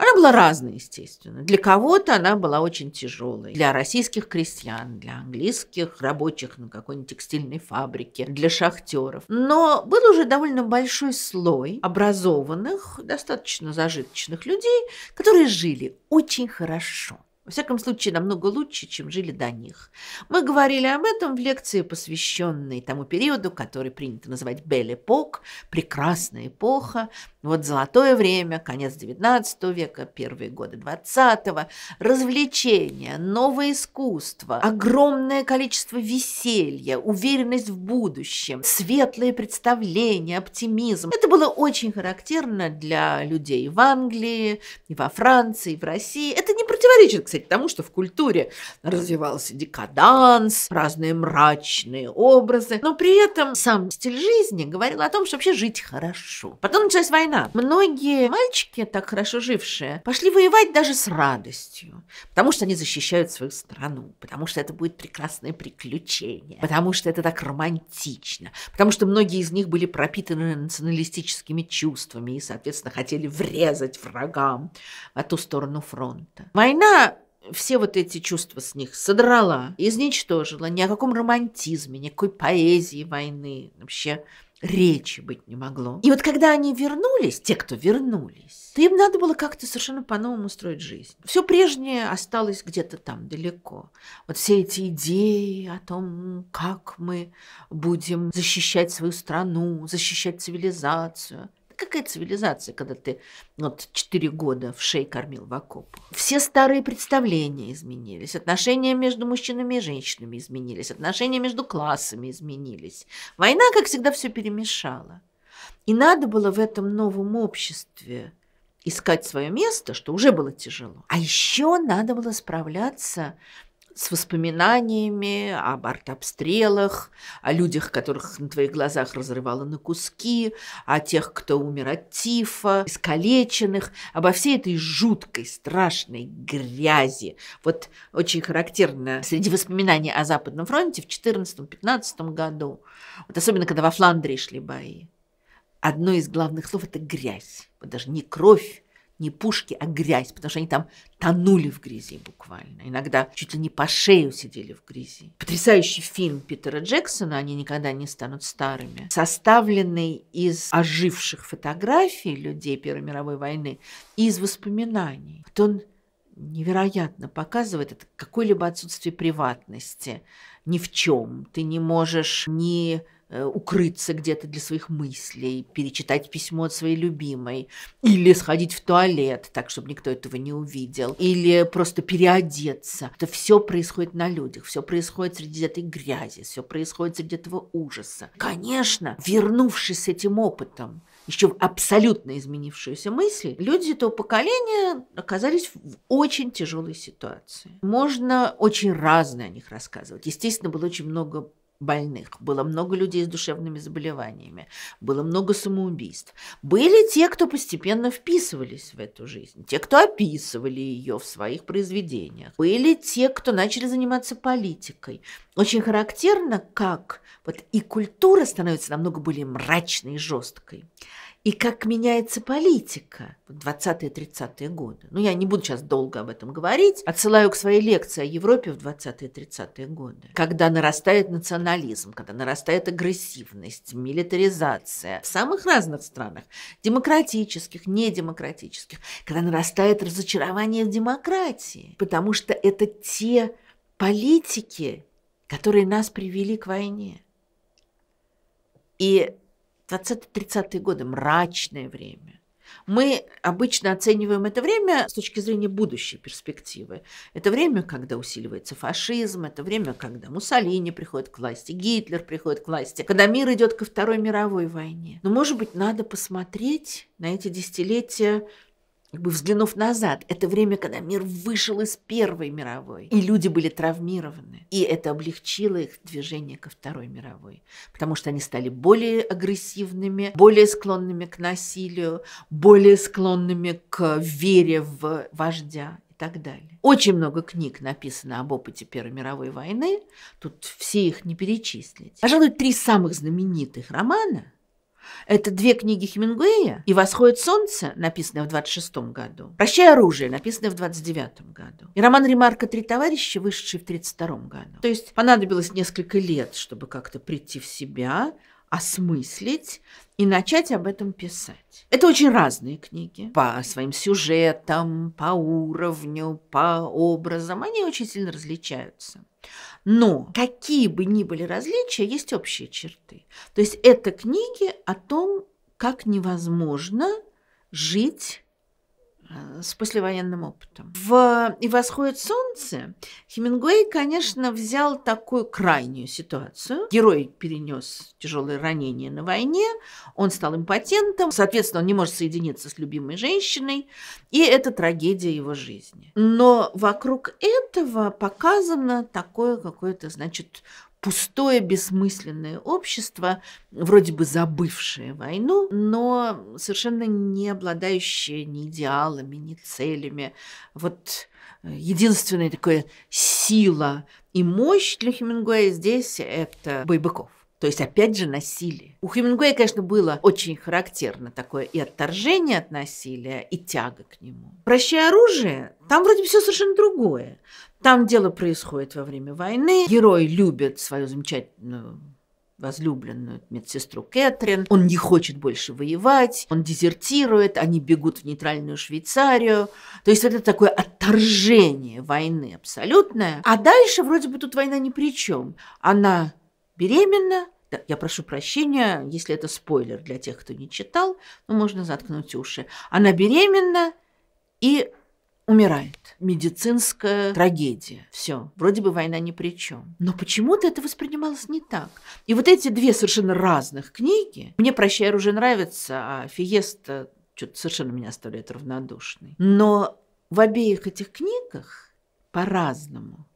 она была разной, естественно. Для кого-то она была очень тяжелой. Для российских крестьян, для английских рабочих на какой-нибудь текстильной фабрике, для шахтеров. Но был уже довольно большой слой образованных, достаточно зажиточных людей, которые жили очень хорошо. Во всяком случае, намного лучше, чем жили до них. Мы говорили об этом в лекции, посвященной тому периоду, который принято называть «Бель эпок», «Прекрасная эпоха», вот «Золотое время», конец XIX века, первые годы XX, развлечения, новое искусство, огромное количество веселья, уверенность в будущем, светлые представления, оптимизм. Это было очень характерно для людей в Англии, и во Франции, и в России. Это не противоречит, кстати, тому, что в культуре развивался декаданс, разные мрачные образы, но при этом сам стиль жизни говорил о том, что вообще жить хорошо. Потом началась война. Многие мальчики, так хорошо жившие, пошли воевать даже с радостью, потому что они защищают свою страну, потому что это будет прекрасное приключение, потому что это так романтично, потому что многие из них были пропитаны националистическими чувствами и, соответственно, хотели врезать врагам по ту сторону фронта. Война она все вот эти чувства с них содрала, изничтожила. Ни о каком романтизме, никакой поэзии войны вообще речи быть не могло. И вот когда они вернулись, те, кто вернулись, то им надо было как-то совершенно по-новому строить жизнь. Все прежнее осталось где-то там далеко. Вот все эти идеи о том, как мы будем защищать свою страну, защищать цивилизацию – какая цивилизация, когда ты вот четыре года в шей кормил в окоп? Все старые представления изменились, отношения между мужчинами и женщинами изменились, отношения между классами изменились. Война, как всегда, все перемешала. И надо было в этом новом обществе искать свое место, что уже было тяжело. А еще надо было справляться с воспоминаниями об артобстрелах, о людях, которых на твоих глазах разрывало на куски, о тех, кто умер от тифа, искалеченных, обо всей этой жуткой, страшной грязи. Вот очень характерно среди воспоминаний о Западном фронте в 14-15 году, вот особенно когда во Фландрии шли бои, одно из главных слов – это грязь. Вот даже не кровь, не пушки, а грязь, потому что они там тонули в грязи буквально. Иногда чуть ли не по шею сидели в грязи. Потрясающий фильм Питера Джексона «Они никогда не станут старыми», составленный из оживших фотографий людей Первой мировой войны и из воспоминаний. Вот он невероятно показывает это какое-либо отсутствие приватности ни в чем. Ты не можешь ни Э, укрыться где-то для своих мыслей, перечитать письмо от своей любимой, или сходить в туалет, так, чтобы никто этого не увидел, или просто переодеться. Это все происходит на людях, все происходит среди этой грязи, все происходит среди этого ужаса. Конечно, вернувшись с этим опытом, еще в абсолютно изменившуюся мысль, люди этого поколения оказались в очень тяжелой ситуации. Можно очень разное о них рассказывать. Естественно, было очень много больных, было много людей с душевными заболеваниями, было много самоубийств. Были те, кто постепенно вписывались в эту жизнь, те, кто описывали ее в своих произведениях, были те, кто начали заниматься политикой. Очень характерно, как вот и культура становится намного более мрачной и жесткой и как меняется политика в 20-30-е годы. Ну, я не буду сейчас долго об этом говорить. Отсылаю к своей лекции о Европе в 20-30-е годы. Когда нарастает национализм, когда нарастает агрессивность, милитаризация в самых разных странах, демократических, недемократических, когда нарастает разочарование в демократии, потому что это те политики, которые нас привели к войне. И 20-30-е годы, мрачное время. Мы обычно оцениваем это время с точки зрения будущей перспективы. Это время, когда усиливается фашизм, это время, когда Муссолини приходит к власти, Гитлер приходит к власти, когда мир идет ко Второй мировой войне. Но, может быть, надо посмотреть на эти десятилетия как бы взглянув назад, это время, когда мир вышел из Первой мировой, и люди были травмированы. И это облегчило их движение ко Второй мировой, потому что они стали более агрессивными, более склонными к насилию, более склонными к вере в вождя и так далее. Очень много книг написано об опыте Первой мировой войны, тут все их не перечислить. Пожалуй, три самых знаменитых романа – это две книги Хемингуэя и «Восходит солнце», написанное в 26 году, «Прощай оружие», написанное в 29 году, и роман Ремарка «Три товарища», вышедший в 32 году. То есть понадобилось несколько лет, чтобы как-то прийти в себя, осмыслить и начать об этом писать. Это очень разные книги по своим сюжетам, по уровню, по образам. Они очень сильно различаются. Но какие бы ни были различия, есть общие черты. То есть это книги о том, как невозможно жить Э, с послевоенным опытом. В «И восходит солнце» Хемингуэй, конечно, взял такую крайнюю ситуацию. Герой перенес тяжелое ранение на войне, он стал импотентом, соответственно, он не может соединиться с любимой женщиной, и это трагедия его жизни. Но вокруг этого показано такое какое-то, значит, пустое, бессмысленное общество, вроде бы забывшее войну, но совершенно не обладающее ни идеалами, ни целями. Вот э, единственная такая сила и мощь для Хемингуэя здесь – это Байбыков. То есть, опять же, насилие. У Хемингуэя, конечно, было очень характерно такое и отторжение от насилия, и тяга к нему. «Прощай оружие» – там вроде все совершенно другое. Там дело происходит во время войны. Герой любит свою замечательную возлюбленную медсестру Кэтрин. Он не хочет больше воевать, он дезертирует, они бегут в нейтральную Швейцарию. То есть это такое отторжение войны абсолютное. А дальше вроде бы тут война ни при чем. Она беременна, да, я прошу прощения, если это спойлер для тех, кто не читал, но можно заткнуть уши. Она беременна, и умирает. Медицинская трагедия. Все. Вроде бы война ни при чем. Но почему-то это воспринималось не так. И вот эти две совершенно разных книги, мне «Прощай, уже нравится», а «Фиеста» что-то совершенно меня оставляет равнодушной. Но в обеих этих книгах по-разному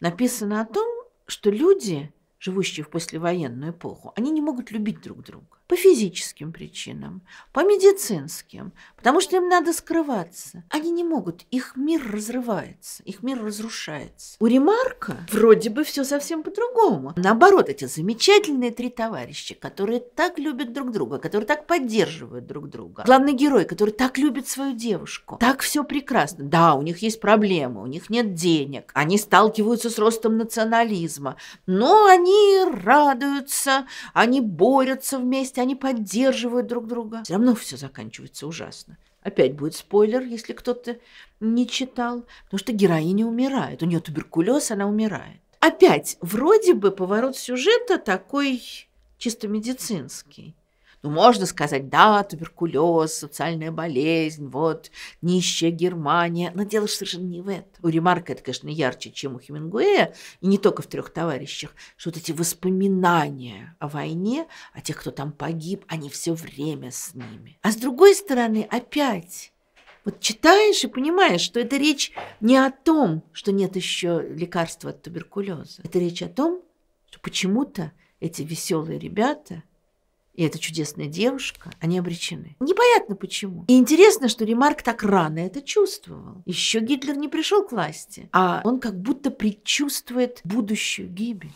написано о том, что люди, живущие в послевоенную эпоху, они не могут любить друг друга по физическим причинам, по медицинским, потому что им надо скрываться. Они не могут, их мир разрывается, их мир разрушается. У Ремарка вроде бы все совсем по-другому. Наоборот, эти замечательные три товарища, которые так любят друг друга, которые так поддерживают друг друга. Главный герой, который так любит свою девушку. Так все прекрасно. Да, у них есть проблемы, у них нет денег, они сталкиваются с ростом национализма, но они радуются, они борются вместе вместе, они поддерживают друг друга. Все равно все заканчивается ужасно. Опять будет спойлер, если кто-то не читал, потому что героиня умирает. У нее туберкулез, она умирает. Опять, вроде бы, поворот сюжета такой чисто медицинский. Ну, можно сказать, да, туберкулез, социальная болезнь, вот, нищая Германия. Но дело же совершенно не в этом. У Ремарка это, конечно, ярче, чем у Хемингуэя, и не только в «Трех товарищах», что вот эти воспоминания о войне, о тех, кто там погиб, они все время с ними. А с другой стороны, опять, вот читаешь и понимаешь, что это речь не о том, что нет еще лекарства от туберкулеза. Это речь о том, что почему-то эти веселые ребята – и эта чудесная девушка, они обречены. Непонятно почему. И интересно, что Ремарк так рано это чувствовал. Еще Гитлер не пришел к власти, а он как будто предчувствует будущую гибель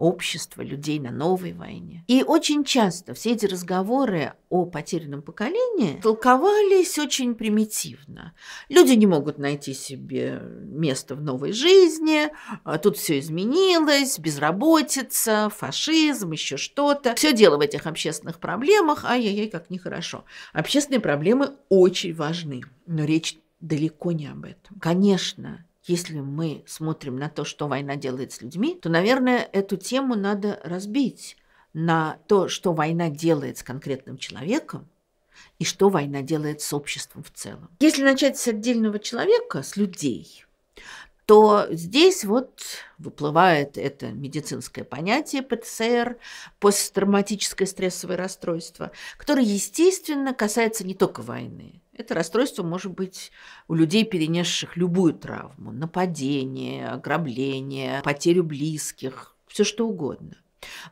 общества, людей на новой войне. И очень часто все эти разговоры о потерянном поколении толковались очень примитивно. Люди не могут найти себе место в новой жизни, а тут все изменилось, безработица, фашизм, еще что-то. Все дело в этих общественных проблемах, ай-яй-яй, как нехорошо. Общественные проблемы очень важны, но речь далеко не об этом. Конечно, если мы смотрим на то, что война делает с людьми, то, наверное, эту тему надо разбить на то, что война делает с конкретным человеком, и что война делает с обществом в целом. Если начать с отдельного человека, с людей, то здесь вот выплывает это медицинское понятие ПТСР, посттравматическое стрессовое расстройство, которое, естественно, касается не только войны, это расстройство может быть у людей, перенесших любую травму, нападение, ограбление, потерю близких, все что угодно.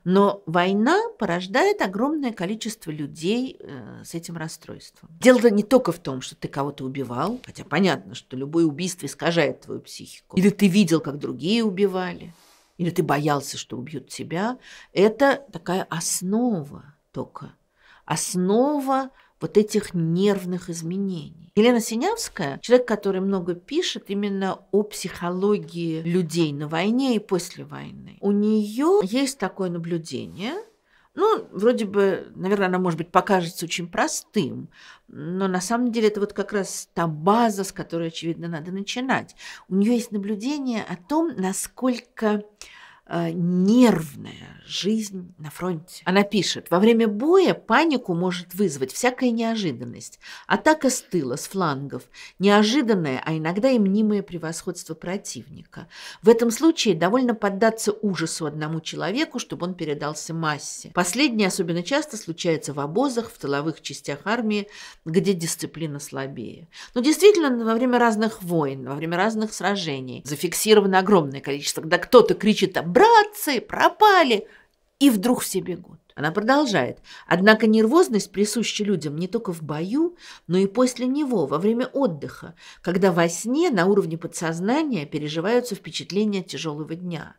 Но война порождает огромное количество людей э, с этим расстройством. Дело не только в том, что ты кого-то убивал, хотя понятно, что любое убийство искажает твою психику. Или ты видел, как другие убивали, или ты боялся, что убьют тебя. Это такая основа только. Основа вот этих нервных изменений. Елена Синявская, человек, который много пишет именно о психологии людей на войне и после войны. У нее есть такое наблюдение, ну, вроде бы, наверное, она, может быть, покажется очень простым, но на самом деле это вот как раз та база, с которой, очевидно, надо начинать. У нее есть наблюдение о том, насколько а, нервная жизнь на фронте. Она пишет, во время боя панику может вызвать всякая неожиданность, атака с тыла, с флангов, неожиданное, а иногда и мнимое превосходство противника. В этом случае довольно поддаться ужасу одному человеку, чтобы он передался массе. Последнее особенно часто случается в обозах, в тыловых частях армии, где дисциплина слабее. Но действительно, во время разных войн, во время разных сражений зафиксировано огромное количество, когда кто-то кричит об братцы, пропали!» И вдруг все бегут. Она продолжает. Однако нервозность присуща людям не только в бою, но и после него, во время отдыха, когда во сне на уровне подсознания переживаются впечатления тяжелого дня.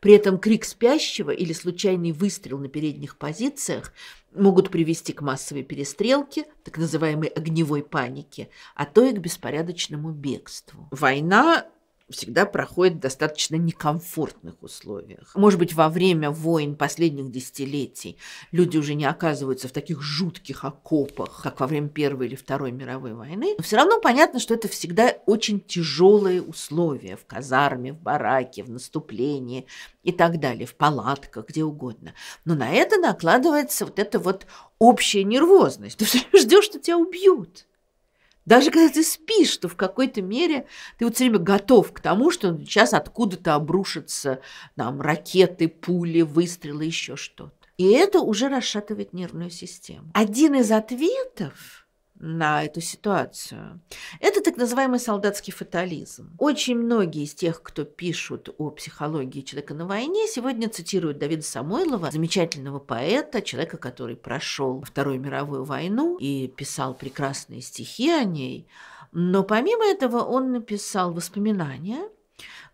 При этом крик спящего или случайный выстрел на передних позициях могут привести к массовой перестрелке, так называемой огневой панике, а то и к беспорядочному бегству. Война всегда проходит в достаточно некомфортных условиях. Может быть, во время войн последних десятилетий люди уже не оказываются в таких жутких окопах, как во время Первой или Второй мировой войны, но все равно понятно, что это всегда очень тяжелые условия в казарме, в бараке, в наступлении и так далее, в палатках, где угодно. Но на это накладывается вот эта вот общая нервозность. <laughs> Ты ждешь, что тебя убьют. Даже когда ты спишь, то в какой-то мере ты вот все время готов к тому, что сейчас откуда-то обрушатся там, ракеты, пули, выстрелы, еще что-то. И это уже расшатывает нервную систему. Один из ответов на эту ситуацию. Это так называемый солдатский фатализм. Очень многие из тех, кто пишут о психологии человека на войне, сегодня цитируют Давида Самойлова, замечательного поэта, человека, который прошел Вторую мировую войну и писал прекрасные стихи о ней. Но помимо этого он написал воспоминания,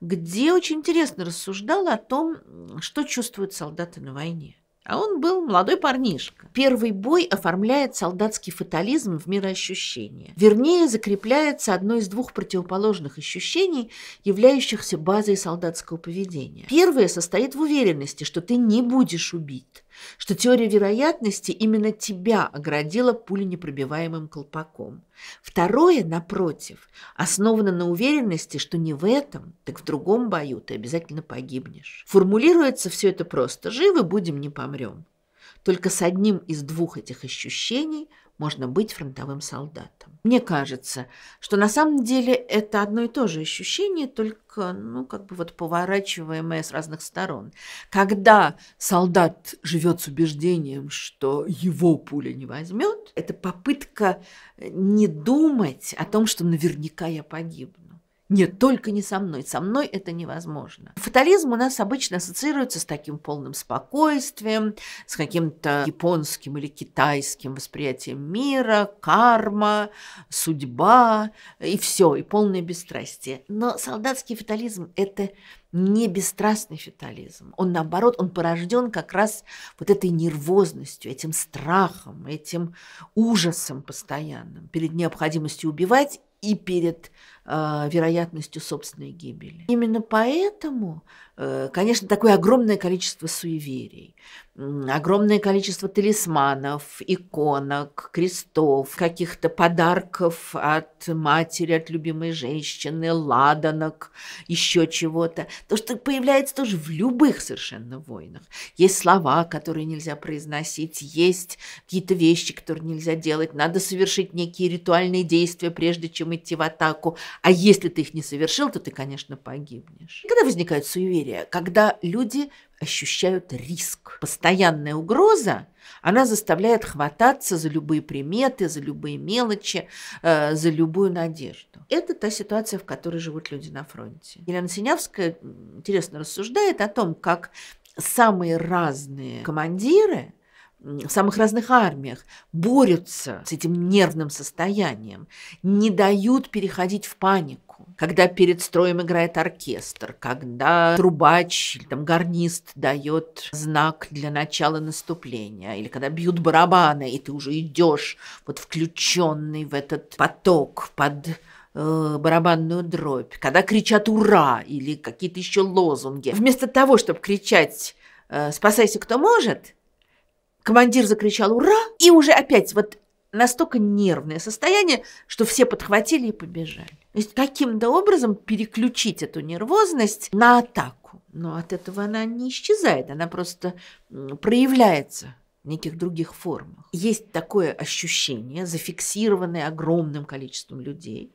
где очень интересно рассуждал о том, что чувствуют солдаты на войне а он был молодой парнишка. Первый бой оформляет солдатский фатализм в мироощущение. Вернее, закрепляется одно из двух противоположных ощущений, являющихся базой солдатского поведения. Первое состоит в уверенности, что ты не будешь убит что теория вероятности именно тебя оградила пуленепробиваемым колпаком. Второе, напротив, основано на уверенности, что не в этом, так в другом бою ты обязательно погибнешь. Формулируется все это просто «живы будем, не помрем». Только с одним из двух этих ощущений можно быть фронтовым солдатом. Мне кажется, что на самом деле это одно и то же ощущение, только, ну, как бы вот поворачиваемое с разных сторон. Когда солдат живет с убеждением, что его пуля не возьмет, это попытка не думать о том, что наверняка я погибну. Нет, только не со мной. Со мной это невозможно. Фатализм у нас обычно ассоциируется с таким полным спокойствием, с каким-то японским или китайским восприятием мира, карма, судьба и все, и полное бесстрастие. Но солдатский фатализм – это не бесстрастный фетализм. Он, наоборот, он порожден как раз вот этой нервозностью, этим страхом, этим ужасом постоянным перед необходимостью убивать и перед а, вероятностью собственной гибели. Именно поэтому, э, конечно, такое огромное количество суеверий, огромное количество талисманов, иконок, крестов, каких-то подарков от матери, от любимой женщины, ладанок, еще чего-то. То, что появляется тоже в любых совершенно войнах. Есть слова, которые нельзя произносить, есть какие-то вещи, которые нельзя делать, надо совершить некие ритуальные действия, прежде чем идти в атаку. А если ты их не совершил, то ты, конечно, погибнешь. И когда возникают суеверие? Когда люди ощущают риск. Постоянная угроза, она заставляет хвататься за любые приметы, за любые мелочи, э, за любую надежду. Это та ситуация, в которой живут люди на фронте. Елена Синявская интересно рассуждает о том, как самые разные командиры – в самых разных армиях борются с этим нервным состоянием, не дают переходить в панику. Когда перед строем играет оркестр, когда трубач или там гарнист дает знак для начала наступления, или когда бьют барабаны, и ты уже идешь вот включенный в этот поток под э, барабанную дробь, когда кричат «Ура!» или какие-то еще лозунги. Вместо того, чтобы кричать э, «Спасайся, кто может!», Командир закричал «Ура!» и уже опять вот настолько нервное состояние, что все подхватили и побежали. То есть каким-то образом переключить эту нервозность на атаку. Но от этого она не исчезает, она просто проявляется неких других формах. Есть такое ощущение, зафиксированное огромным количеством людей,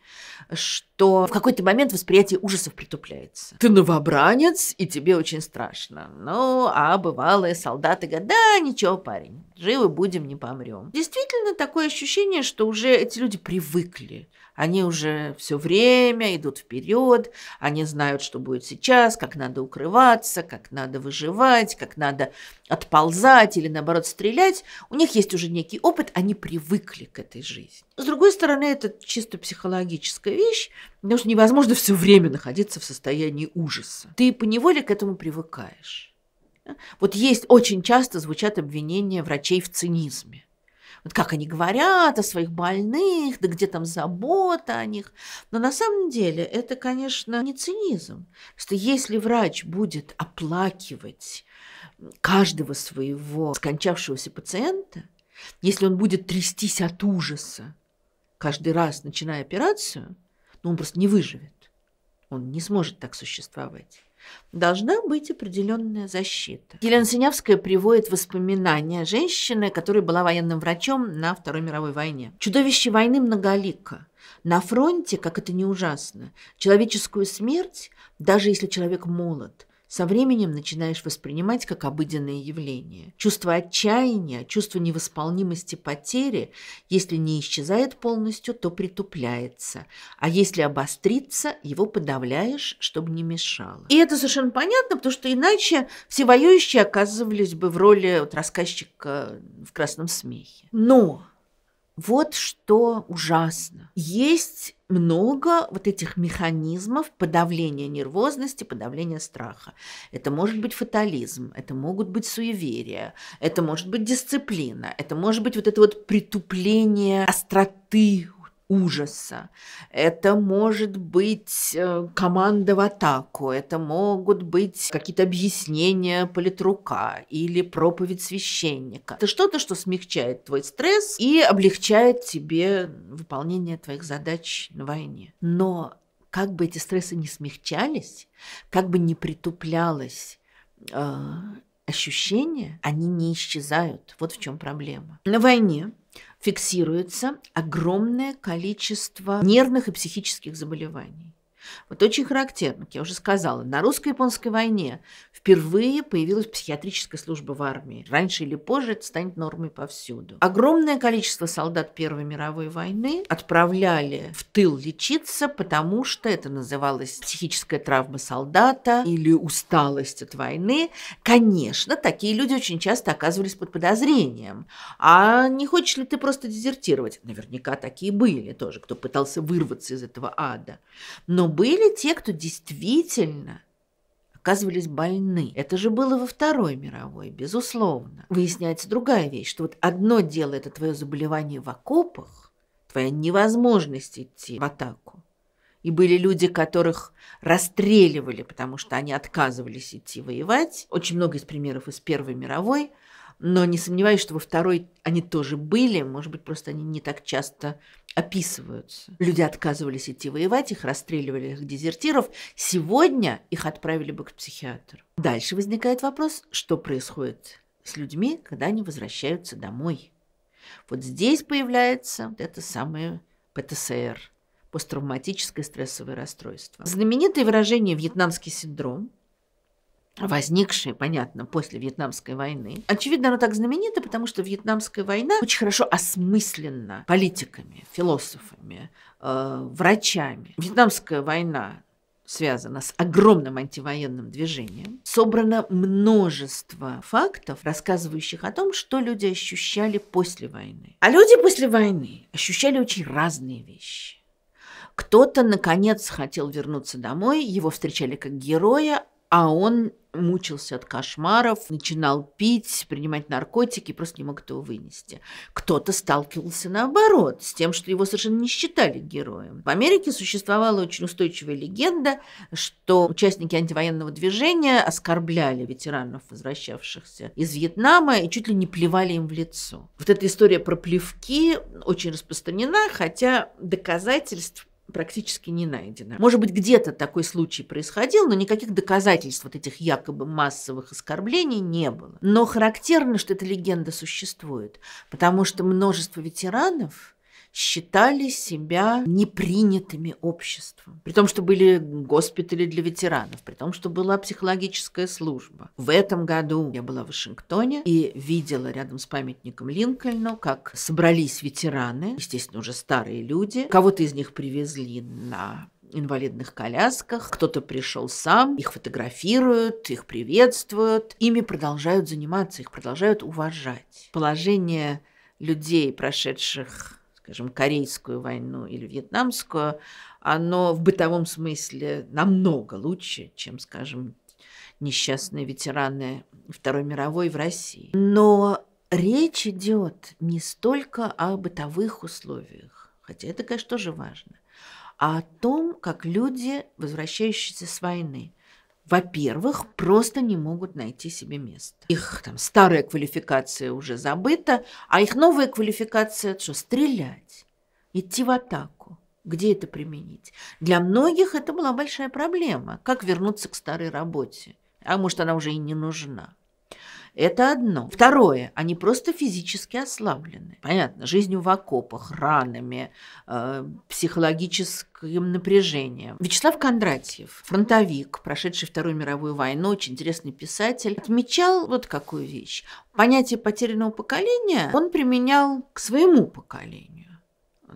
что в какой-то момент восприятие ужасов притупляется. Ты новобранец, и тебе очень страшно. Ну, а бывалые солдаты говорят, да, ничего, парень, живы будем, не помрем. Действительно, такое ощущение, что уже эти люди привыкли они уже все время идут вперед, они знают, что будет сейчас, как надо укрываться, как надо выживать, как надо отползать или наоборот стрелять. У них есть уже некий опыт, они привыкли к этой жизни. С другой стороны, это чисто психологическая вещь, потому что невозможно все время находиться в состоянии ужаса. Ты поневоле к этому привыкаешь. Вот есть очень часто звучат обвинения врачей в цинизме вот как они говорят о своих больных, да где там забота о них. Но на самом деле это, конечно, не цинизм, что если врач будет оплакивать каждого своего скончавшегося пациента, если он будет трястись от ужаса каждый раз, начиная операцию, ну он просто не выживет. Он не сможет так существовать должна быть определенная защита. Елена Синявская приводит воспоминания женщины, которая была военным врачом на Второй мировой войне. Чудовище войны многолико. На фронте, как это не ужасно, человеческую смерть, даже если человек молод, со временем начинаешь воспринимать как обыденное явление. Чувство отчаяния, чувство невосполнимости потери, если не исчезает полностью, то притупляется, а если обострится, его подавляешь, чтобы не мешало. И это совершенно понятно, потому что иначе все воюющие оказывались бы в роли вот, рассказчика в «Красном смехе». Но вот что ужасно. Есть много вот этих механизмов подавления нервозности, подавления страха. Это может быть фатализм, это могут быть суеверия, это может быть дисциплина, это может быть вот это вот притупление остроты, ужаса, это может быть э, команда в атаку, это могут быть какие-то объяснения политрука или проповедь священника. Это что-то, что смягчает твой стресс и облегчает тебе выполнение твоих задач на войне. Но как бы эти стрессы не смягчались, как бы не притуплялось э, ощущение, они не исчезают. Вот в чем проблема. На войне фиксируется огромное количество нервных и психических заболеваний. Вот очень характерно, как я уже сказала, на русско-японской войне впервые появилась психиатрическая служба в армии. Раньше или позже это станет нормой повсюду. Огромное количество солдат Первой мировой войны отправляли в тыл лечиться, потому что это называлось психическая травма солдата или усталость от войны. Конечно, такие люди очень часто оказывались под подозрением. А не хочешь ли ты просто дезертировать? Наверняка такие были тоже, кто пытался вырваться из этого ада. Но были те, кто действительно оказывались больны. Это же было во Второй мировой, безусловно. Выясняется другая вещь, что вот одно дело – это твое заболевание в окопах, твоя невозможность идти в атаку. И были люди, которых расстреливали, потому что они отказывались идти воевать. Очень много из примеров из Первой мировой – но не сомневаюсь, что во второй они тоже были, может быть, просто они не так часто описываются. Люди отказывались идти воевать, их расстреливали, их дезертиров. Сегодня их отправили бы к психиатру. Дальше возникает вопрос, что происходит с людьми, когда они возвращаются домой. Вот здесь появляется вот это самое ПТСР, посттравматическое стрессовое расстройство. Знаменитое выражение «вьетнамский синдром» возникшие, понятно, после Вьетнамской войны. Очевидно, оно так знаменито, потому что Вьетнамская война очень хорошо осмыслена политиками, философами, э, врачами. Вьетнамская война связана с огромным антивоенным движением, собрано множество фактов, рассказывающих о том, что люди ощущали после войны. А люди после войны ощущали очень разные вещи. Кто-то, наконец, хотел вернуться домой, его встречали как героя, а он мучился от кошмаров, начинал пить, принимать наркотики, просто не мог этого вынести. Кто-то сталкивался наоборот с тем, что его совершенно не считали героем. В Америке существовала очень устойчивая легенда, что участники антивоенного движения оскорбляли ветеранов, возвращавшихся из Вьетнама, и чуть ли не плевали им в лицо. Вот эта история про плевки очень распространена, хотя доказательств практически не найдено. Может быть, где-то такой случай происходил, но никаких доказательств вот этих якобы массовых оскорблений не было. Но характерно, что эта легенда существует, потому что множество ветеранов считали себя непринятыми обществом. При том, что были госпитали для ветеранов, при том, что была психологическая служба. В этом году я была в Вашингтоне и видела рядом с памятником Линкольну, как собрались ветераны, естественно, уже старые люди. Кого-то из них привезли на инвалидных колясках, кто-то пришел сам, их фотографируют, их приветствуют, ими продолжают заниматься, их продолжают уважать. Положение людей, прошедших скажем, Корейскую войну или Вьетнамскую, оно в бытовом смысле намного лучше, чем, скажем, несчастные ветераны Второй мировой в России. Но речь идет не столько о бытовых условиях, хотя это, конечно, тоже важно, а о том, как люди, возвращающиеся с войны, во-первых, просто не могут найти себе место. Их там старая квалификация уже забыта, а их новая квалификация – что, стрелять, идти в атаку. Где это применить? Для многих это была большая проблема. Как вернуться к старой работе? А может, она уже и не нужна. Это одно. Второе, они просто физически ослаблены. Понятно, жизнью в окопах, ранами, э, психологическим напряжением. Вячеслав Кондратьев, фронтовик, прошедший Вторую мировую войну, очень интересный писатель, отмечал вот какую вещь. Понятие потерянного поколения он применял к своему поколению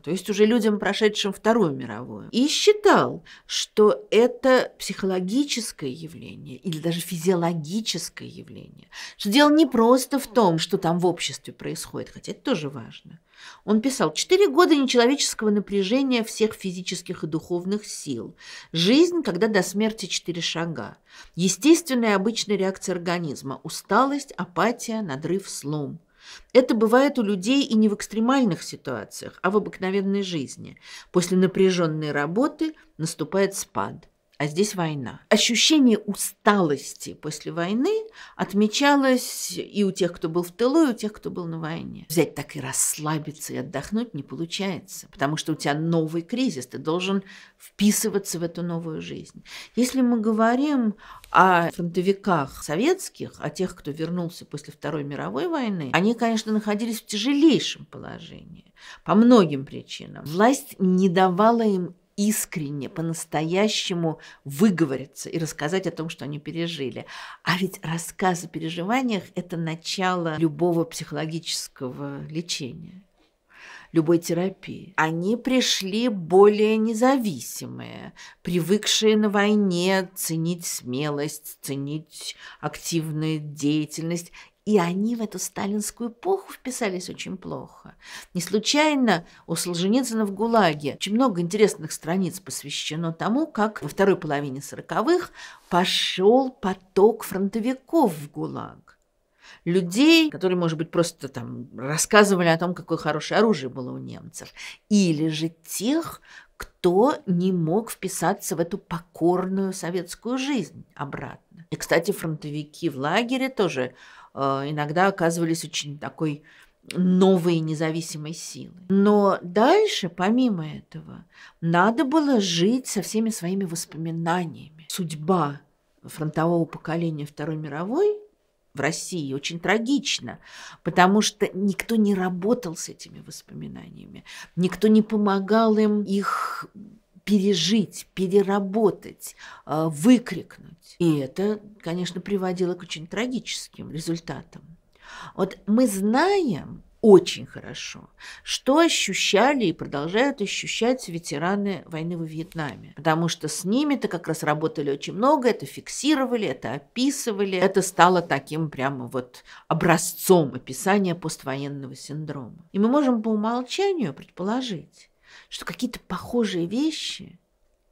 то есть уже людям, прошедшим Вторую мировую, и считал, что это психологическое явление или даже физиологическое явление. Что дело не просто в том, что там в обществе происходит, хотя это тоже важно. Он писал «Четыре года нечеловеческого напряжения всех физических и духовных сил. Жизнь, когда до смерти четыре шага. Естественная и обычная реакция организма – усталость, апатия, надрыв, слом». Это бывает у людей и не в экстремальных ситуациях, а в обыкновенной жизни. После напряженной работы наступает спад а здесь война. Ощущение усталости после войны отмечалось и у тех, кто был в тылу, и у тех, кто был на войне. Взять так и расслабиться и отдохнуть не получается, потому что у тебя новый кризис, ты должен вписываться в эту новую жизнь. Если мы говорим о фронтовиках советских, о тех, кто вернулся после Второй мировой войны, они, конечно, находились в тяжелейшем положении по многим причинам. Власть не давала им искренне, по-настоящему выговориться и рассказать о том, что они пережили. А ведь рассказ о переживаниях – это начало любого психологического лечения любой терапии. Они пришли более независимые, привыкшие на войне ценить смелость, ценить активную деятельность и они в эту сталинскую эпоху вписались очень плохо. Не случайно у Солженицына в «ГУЛАГе» очень много интересных страниц посвящено тому, как во второй половине сороковых пошел поток фронтовиков в «ГУЛАГ» людей, которые, может быть, просто там рассказывали о том, какое хорошее оружие было у немцев, или же тех, кто не мог вписаться в эту покорную советскую жизнь обратно. И, кстати, фронтовики в лагере тоже а, иногда оказывались очень такой новые независимой силы. Но дальше, помимо этого, надо было жить со всеми своими воспоминаниями. Судьба фронтового поколения Второй мировой в России очень трагично, потому что никто не работал с этими воспоминаниями, никто не помогал им их пережить, переработать, э, выкрикнуть. И это, конечно, приводило к очень трагическим результатам. Вот мы знаем очень хорошо, что ощущали и продолжают ощущать ветераны войны во Вьетнаме. Потому что с ними-то как раз работали очень много, это фиксировали, это описывали. Это стало таким прямо вот образцом описания поствоенного синдрома. И мы можем по умолчанию предположить, что какие-то похожие вещи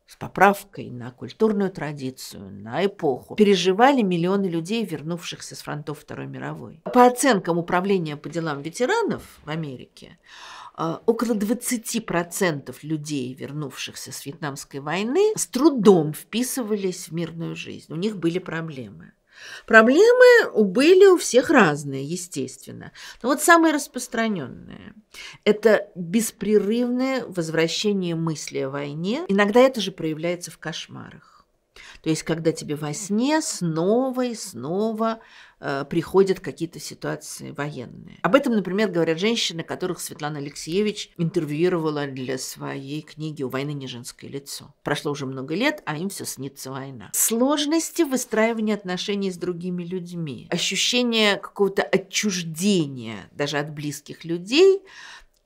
с поправкой на культурную традицию, на эпоху, переживали миллионы людей, вернувшихся с фронтов Второй мировой. По оценкам Управления по делам ветеранов в Америке, э, около 20% людей, вернувшихся с Вьетнамской войны, с трудом вписывались в мирную жизнь. У них были проблемы. Проблемы были у всех разные, естественно. Но вот самое распространенные – это беспрерывное возвращение мысли о войне. Иногда это же проявляется в кошмарах. То есть, когда тебе во сне снова и снова э, приходят какие-то ситуации военные. Об этом, например, говорят женщины, которых Светлана Алексеевич интервьюировала для своей книги «У войны не женское лицо». Прошло уже много лет, а им все снится война. Сложности в выстраивании отношений с другими людьми, ощущение какого-то отчуждения даже от близких людей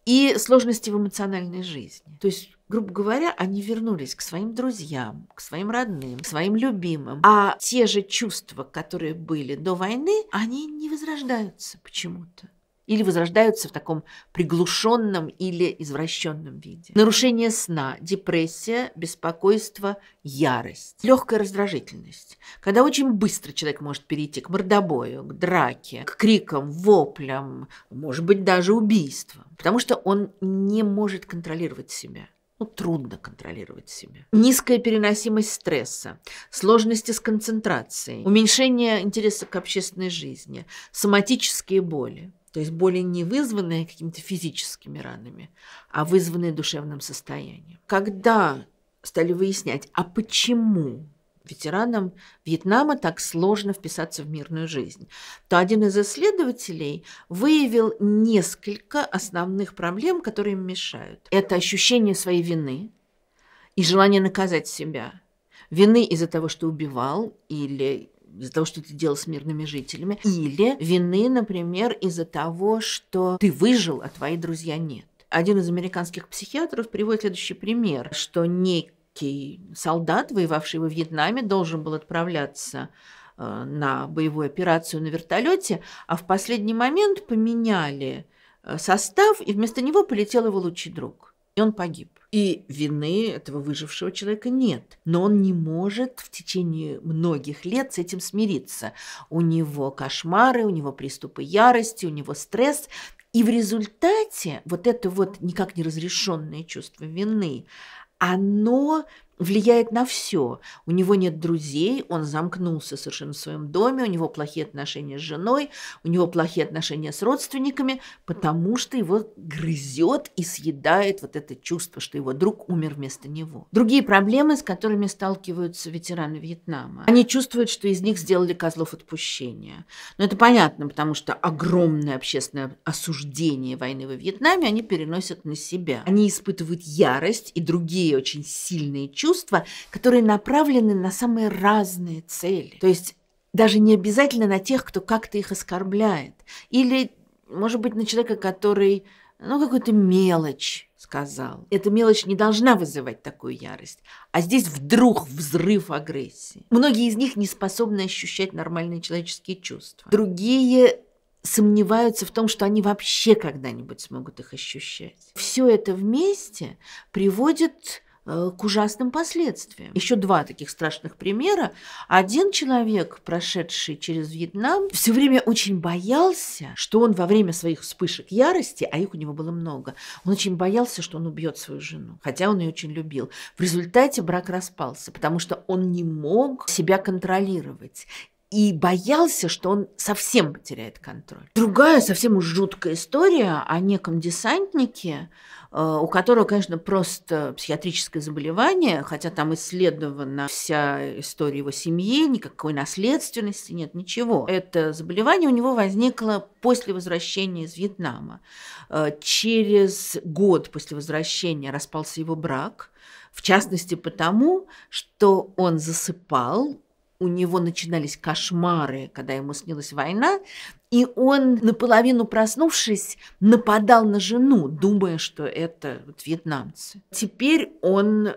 и сложности в эмоциональной жизни. То есть грубо говоря, они вернулись к своим друзьям, к своим родным, к своим любимым. А те же чувства, которые были до войны, они не возрождаются почему-то или возрождаются в таком приглушенном или извращенном виде. Нарушение сна, депрессия, беспокойство, ярость, легкая раздражительность. Когда очень быстро человек может перейти к мордобою, к драке, к крикам, воплям, может быть, даже убийствам, потому что он не может контролировать себя ну, трудно контролировать себя. Низкая переносимость стресса, сложности с концентрацией, уменьшение интереса к общественной жизни, соматические боли. То есть боли не вызванные какими-то физическими ранами, а вызванные душевным состоянием. Когда стали выяснять, а почему ветеранам Вьетнама так сложно вписаться в мирную жизнь, то один из исследователей выявил несколько основных проблем, которые им мешают. Это ощущение своей вины и желание наказать себя. Вины из-за того, что убивал или из-за того, что ты делал с мирными жителями, или вины, например, из-за того, что ты выжил, а твои друзья нет. Один из американских психиатров приводит следующий пример, что некий советский солдат, воевавший во Вьетнаме, должен был отправляться э, на боевую операцию на вертолете, а в последний момент поменяли э, состав, и вместо него полетел его лучший друг. И он погиб. И вины этого выжившего человека нет. Но он не может в течение многих лет с этим смириться. У него кошмары, у него приступы ярости, у него стресс. И в результате вот это вот никак не разрешенное чувство вины, оно влияет на все. У него нет друзей, он замкнулся совершенно в своем доме, у него плохие отношения с женой, у него плохие отношения с родственниками, потому что его грызет и съедает вот это чувство, что его друг умер вместо него. Другие проблемы, с которыми сталкиваются ветераны Вьетнама. Они чувствуют, что из них сделали козлов отпущения. Но это понятно, потому что огромное общественное осуждение войны во Вьетнаме они переносят на себя. Они испытывают ярость и другие очень сильные чувства, чувства, которые направлены на самые разные цели. То есть даже не обязательно на тех, кто как-то их оскорбляет. Или, может быть, на человека, который, ну, какую-то мелочь сказал. Эта мелочь не должна вызывать такую ярость. А здесь вдруг взрыв агрессии. Многие из них не способны ощущать нормальные человеческие чувства. Другие сомневаются в том, что они вообще когда-нибудь смогут их ощущать. Все это вместе приводит Э, к ужасным последствиям. Еще два таких страшных примера. Один человек, прошедший через Вьетнам, все время очень боялся, что он во время своих вспышек ярости, а их у него было много, он очень боялся, что он убьет свою жену, хотя он ее очень любил. В результате брак распался, потому что он не мог себя контролировать и боялся, что он совсем потеряет контроль. Другая совсем уж жуткая история о неком десантнике, э, у которого, конечно, просто психиатрическое заболевание, хотя там исследована вся история его семьи, никакой наследственности нет, ничего. Это заболевание у него возникло после возвращения из Вьетнама. Э, через год после возвращения распался его брак, в частности потому, что он засыпал у него начинались кошмары, когда ему снилась война, и он, наполовину проснувшись, нападал на жену, думая, что это вот вьетнамцы. Теперь он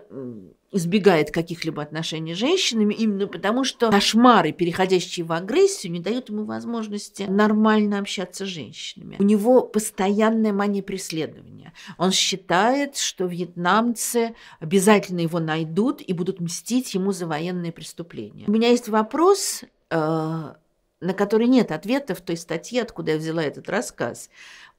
избегает каких-либо отношений с женщинами, именно потому что кошмары, переходящие в агрессию, не дают ему возможности нормально общаться с женщинами. У него постоянная мания преследования. Он считает, что вьетнамцы обязательно его найдут и будут мстить ему за военные преступления. У меня есть вопрос, э, на который нет ответа в той статье, откуда я взяла этот рассказ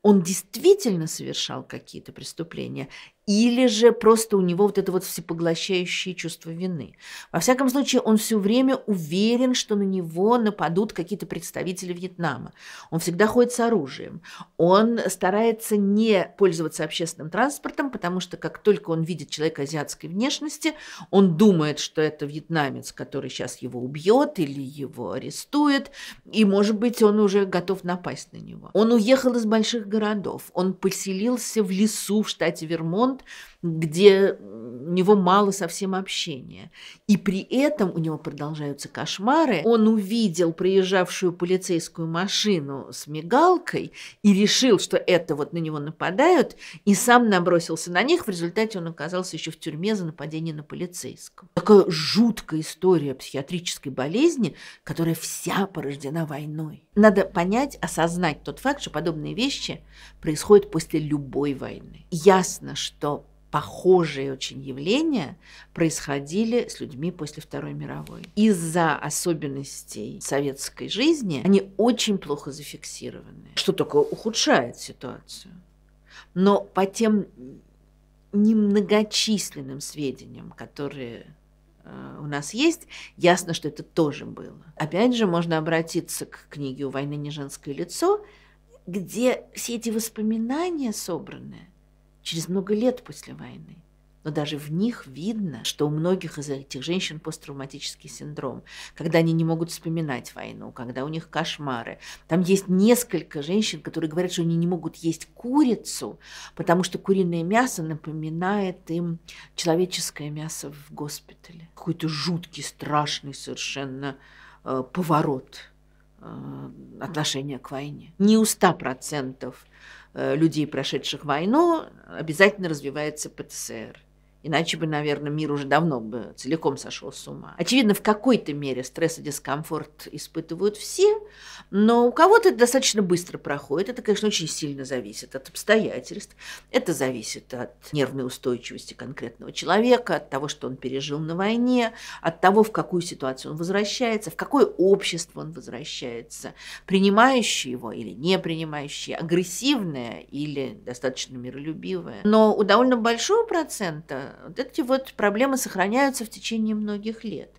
он действительно совершал какие-то преступления, или же просто у него вот это вот всепоглощающее чувство вины. Во всяком случае, он все время уверен, что на него нападут какие-то представители Вьетнама. Он всегда ходит с оружием. Он старается не пользоваться общественным транспортом, потому что как только он видит человека азиатской внешности, он думает, что это вьетнамец, который сейчас его убьет или его арестует, и, может быть, он уже готов напасть на него. Он уехал из больших городов. Он поселился в лесу в штате Вермонт, где у него мало совсем общения. И при этом у него продолжаются кошмары. Он увидел проезжавшую полицейскую машину с мигалкой и решил, что это вот на него нападают, и сам набросился на них. В результате он оказался еще в тюрьме за нападение на полицейского. Такая жуткая история психиатрической болезни, которая вся порождена войной. Надо понять, осознать тот факт, что подобные вещи происходят после любой войны. Ясно, что похожие очень явления происходили с людьми после Второй мировой. Из-за особенностей советской жизни они очень плохо зафиксированы, что только ухудшает ситуацию. Но по тем немногочисленным сведениям, которые э, у нас есть, ясно, что это тоже было. Опять же, можно обратиться к книге «У войны не женское лицо», где все эти воспоминания собраны – через много лет после войны. Но даже в них видно, что у многих из этих женщин посттравматический синдром, когда они не могут вспоминать войну, когда у них кошмары. Там есть несколько женщин, которые говорят, что они не могут есть курицу, потому что куриное мясо напоминает им человеческое мясо в госпитале. Какой-то жуткий, страшный совершенно э, поворот э, отношения к войне. Не у 100% Э, людей, прошедших войну, обязательно развивается ПТСР. Иначе бы, наверное, мир уже давно бы целиком сошел с ума. Очевидно, в какой-то мере стресс и дискомфорт испытывают все, но у кого-то это достаточно быстро проходит. Это, конечно, очень сильно зависит от обстоятельств. Это зависит от нервной устойчивости конкретного человека, от того, что он пережил на войне, от того, в какую ситуацию он возвращается, в какое общество он возвращается, принимающее его или не принимающее, агрессивное или достаточно миролюбивое. Но у довольно большого процента вот эти вот проблемы сохраняются в течение многих лет.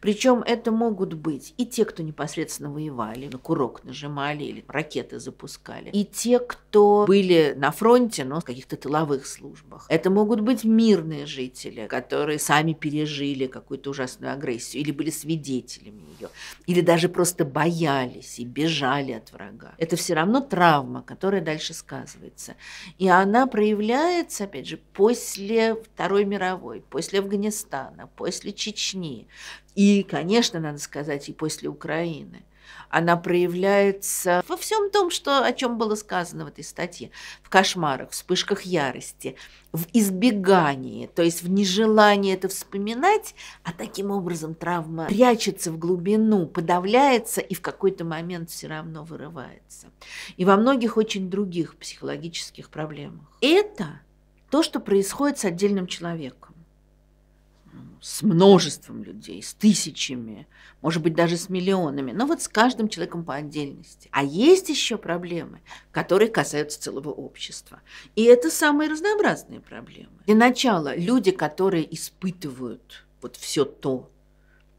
Причем это могут быть и те, кто непосредственно воевали, на курок нажимали или ракеты запускали, и те, кто были на фронте, но в каких-то тыловых службах. Это могут быть мирные жители, которые сами пережили какую-то ужасную агрессию или были свидетелями ее, или даже просто боялись и бежали от врага. Это все равно травма, которая дальше сказывается. И она проявляется, опять же, после Второй мировой, после Афганистана, после Чечни. И, конечно, надо сказать, и после Украины. Она проявляется во всем том, что, о чем было сказано в этой статье. В кошмарах, в вспышках ярости, в избегании, то есть в нежелании это вспоминать, а таким образом травма прячется в глубину, подавляется и в какой-то момент все равно вырывается. И во многих очень других психологических проблемах. Это то, что происходит с отдельным человеком с множеством людей, с тысячами, может быть, даже с миллионами, но вот с каждым человеком по отдельности. А есть еще проблемы, которые касаются целого общества. И это самые разнообразные проблемы. Для начала люди, которые испытывают вот все то,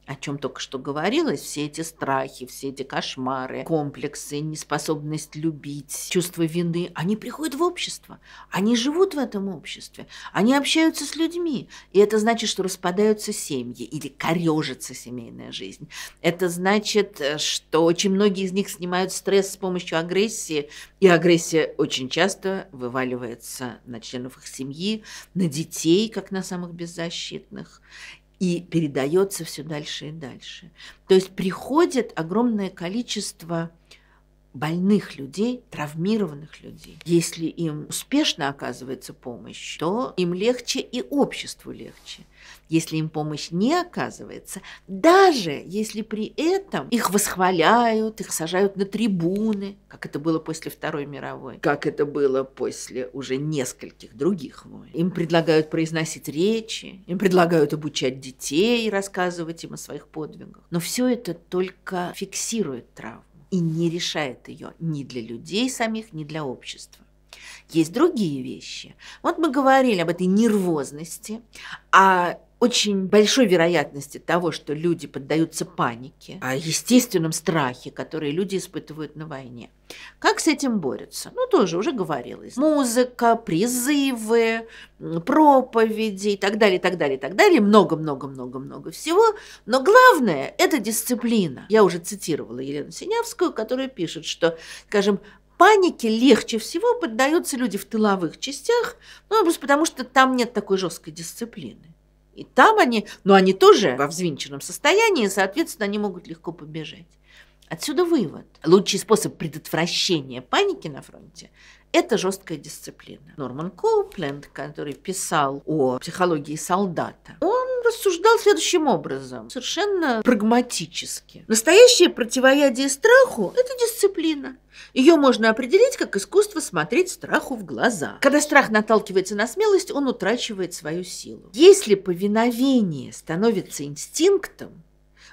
о чем только что говорилось, все эти страхи, все эти кошмары, комплексы, неспособность любить, чувство вины, они приходят в общество, они живут в этом обществе, они общаются с людьми, и это значит, что распадаются семьи или корежится семейная жизнь. Это значит, э, что очень многие из них снимают стресс с помощью агрессии, и агрессия очень часто вываливается на членов их семьи, на детей, как на самых беззащитных и передается все дальше и дальше. То есть приходит огромное количество больных людей, травмированных людей. Если им успешно оказывается помощь, то им легче и обществу легче. Если им помощь не оказывается, даже если при этом их восхваляют, их сажают на трибуны, как это было после Второй мировой, как это было после уже нескольких других войн. Им предлагают произносить речи, им предлагают обучать детей, рассказывать им о своих подвигах. Но все это только фиксирует травму и не решает ее ни для людей самих, ни для общества. Есть другие вещи. Вот мы говорили об этой нервозности, о а очень большой вероятности того, что люди поддаются панике, о а, естественном страхе, который люди испытывают на войне. Как с этим борются? Ну, тоже уже говорилось. Музыка, призывы, проповеди и так далее, и так далее, и так далее. Много-много-много-много всего. Но главное – это дисциплина. Я уже цитировала Елену Синявскую, которая пишет, что, скажем, панике легче всего поддаются люди в тыловых частях, ну, просто потому что там нет такой жесткой дисциплины. И там они, но они тоже во взвинченном состоянии, и, соответственно, они могут легко побежать. Отсюда вывод. Лучший способ предотвращения паники на фронте – это жесткая дисциплина. Норман Коупленд, который писал о психологии солдата, он рассуждал следующим образом, совершенно прагматически. Настоящее противоядие страху – это дисциплина. Ее можно определить как искусство смотреть страху в глаза. Когда страх наталкивается на смелость, он утрачивает свою силу. Если повиновение становится инстинктом,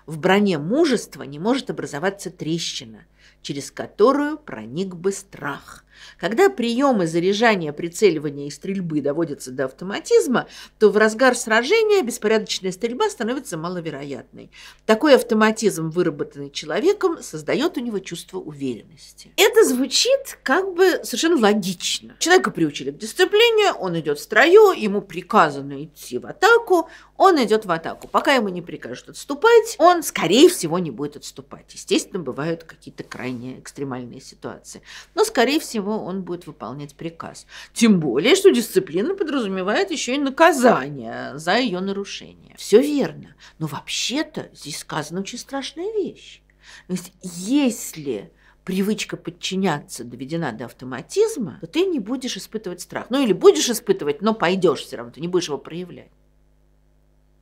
в броне мужества не может образоваться трещина, через которую проник бы страх – когда приемы заряжания, прицеливания и стрельбы доводятся до автоматизма, то в разгар сражения беспорядочная стрельба становится маловероятной. Такой автоматизм, выработанный человеком, создает у него чувство уверенности. Это звучит как бы совершенно логично. Человека приучили к дисциплине, он идет в строю, ему приказано идти в атаку, он идет в атаку. Пока ему не прикажут отступать, он, скорее всего, не будет отступать. Естественно, бывают какие-то крайне экстремальные ситуации. Но, скорее всего, него он будет выполнять приказ. Тем более, что дисциплина подразумевает еще и наказание за ее нарушение. Все верно, но вообще-то здесь сказана очень страшная вещь. То есть, если привычка подчиняться доведена до автоматизма, то ты не будешь испытывать страх. Ну или будешь испытывать, но пойдешь все равно, ты не будешь его проявлять.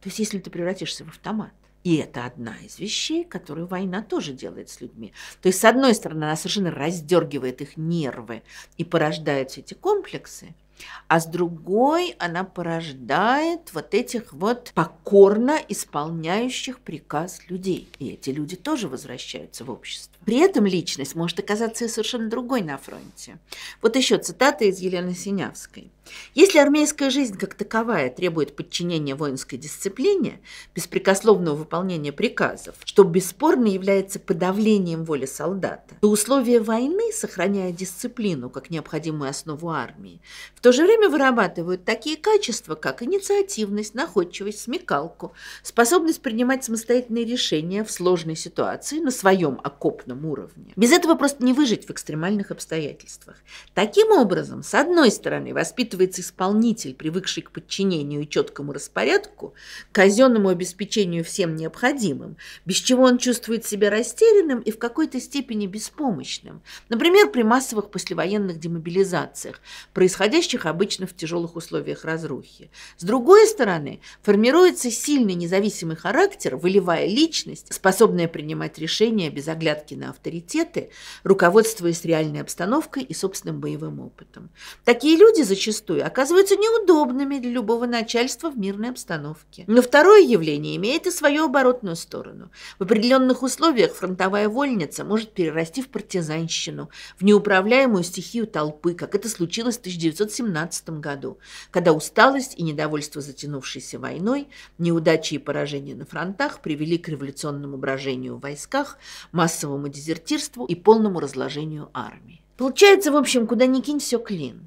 То есть если ты превратишься в автомат. И это одна из вещей, которую война тоже делает с людьми. То есть, с одной стороны, она совершенно раздергивает их нервы и порождает все эти комплексы – а с другой она порождает вот этих вот покорно исполняющих приказ людей. И эти люди тоже возвращаются в общество. При этом личность может оказаться и совершенно другой на фронте. Вот еще цитата из Елены Синявской. Если армейская жизнь как таковая требует подчинения воинской дисциплине, беспрекословного выполнения приказов, что бесспорно является подавлением воли солдата, то условия войны, сохраняя дисциплину как необходимую основу армии, в то то же время вырабатывают такие качества, как инициативность, находчивость, смекалку, способность принимать самостоятельные решения в сложной ситуации на своем окопном уровне. Без этого просто не выжить в экстремальных обстоятельствах. Таким образом, с одной стороны, воспитывается исполнитель, привыкший к подчинению и четкому распорядку, казенному обеспечению всем необходимым, без чего он чувствует себя растерянным и в какой-то степени беспомощным. Например, при массовых послевоенных демобилизациях, происходящих живущих обычно в тяжелых условиях разрухи. С другой стороны, формируется сильный независимый характер, выливая личность, способная принимать решения без оглядки на авторитеты, руководствуясь реальной обстановкой и собственным боевым опытом. Такие люди зачастую оказываются неудобными для любого начальства в мирной обстановке. Но второе явление имеет и свою оборотную сторону. В определенных условиях фронтовая вольница может перерасти в партизанщину, в неуправляемую стихию толпы, как это случилось в 1917 17 году, когда усталость и недовольство затянувшейся войной, неудачи и поражения на фронтах привели к революционному брожению в войсках, массовому дезертирству и полному разложению армии. Получается, в общем, куда ни кинь, все клин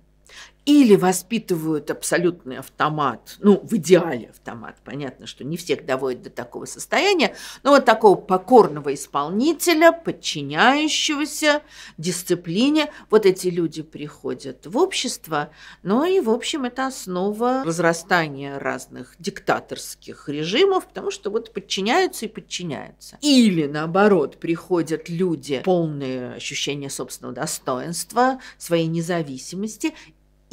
или воспитывают абсолютный автомат, ну, в идеале автомат, понятно, что не всех доводит до такого состояния, но вот такого покорного исполнителя, подчиняющегося дисциплине. Вот эти люди приходят в общество, ну и, в общем, это основа возрастания разных диктаторских режимов, потому что вот подчиняются и подчиняются. Или, наоборот, приходят люди, полные ощущения собственного достоинства, своей независимости,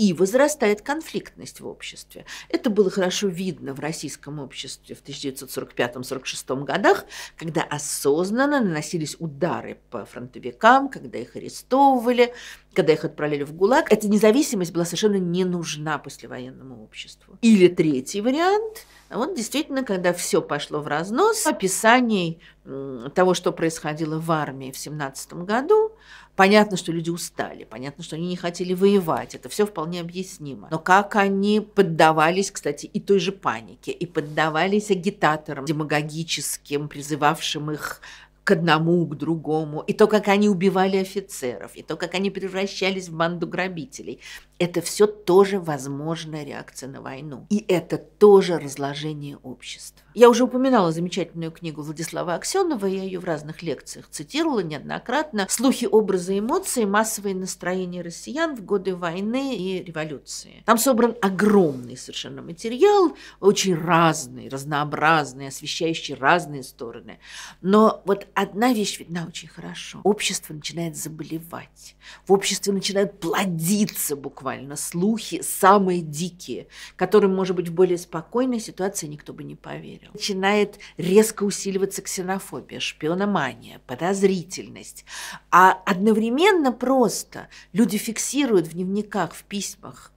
и возрастает конфликтность в обществе. Это было хорошо видно в российском обществе в 1945-46 годах, когда осознанно наносились удары по фронтовикам, когда их арестовывали, когда их отправляли в ГУЛАГ. Эта независимость была совершенно не нужна послевоенному обществу. Или третий вариант – вот действительно, когда все пошло в разнос, описаний того, что происходило в армии в 17 году, Понятно, что люди устали, понятно, что они не хотели воевать, это все вполне объяснимо. Но как они поддавались, кстати, и той же панике, и поддавались агитаторам демагогическим, призывавшим их к одному, к другому, и то, как они убивали офицеров, и то, как они превращались в банду грабителей. Это все тоже возможная реакция на войну. И это тоже разложение общества. Я уже упоминала замечательную книгу Владислава Аксенова, я ее в разных лекциях цитировала неоднократно. «Слухи, образы, эмоции. Массовые настроения россиян в годы войны и революции». Там собран огромный совершенно материал, очень разный, разнообразный, освещающий разные стороны. Но вот одна вещь видна очень хорошо. Общество начинает заболевать. В обществе начинают плодиться буквально буквально слухи самые дикие, которым, может быть, в более спокойной ситуации никто бы не поверил. Начинает резко усиливаться ксенофобия, шпиономания, подозрительность. А одновременно просто люди фиксируют в дневниках, в письмах,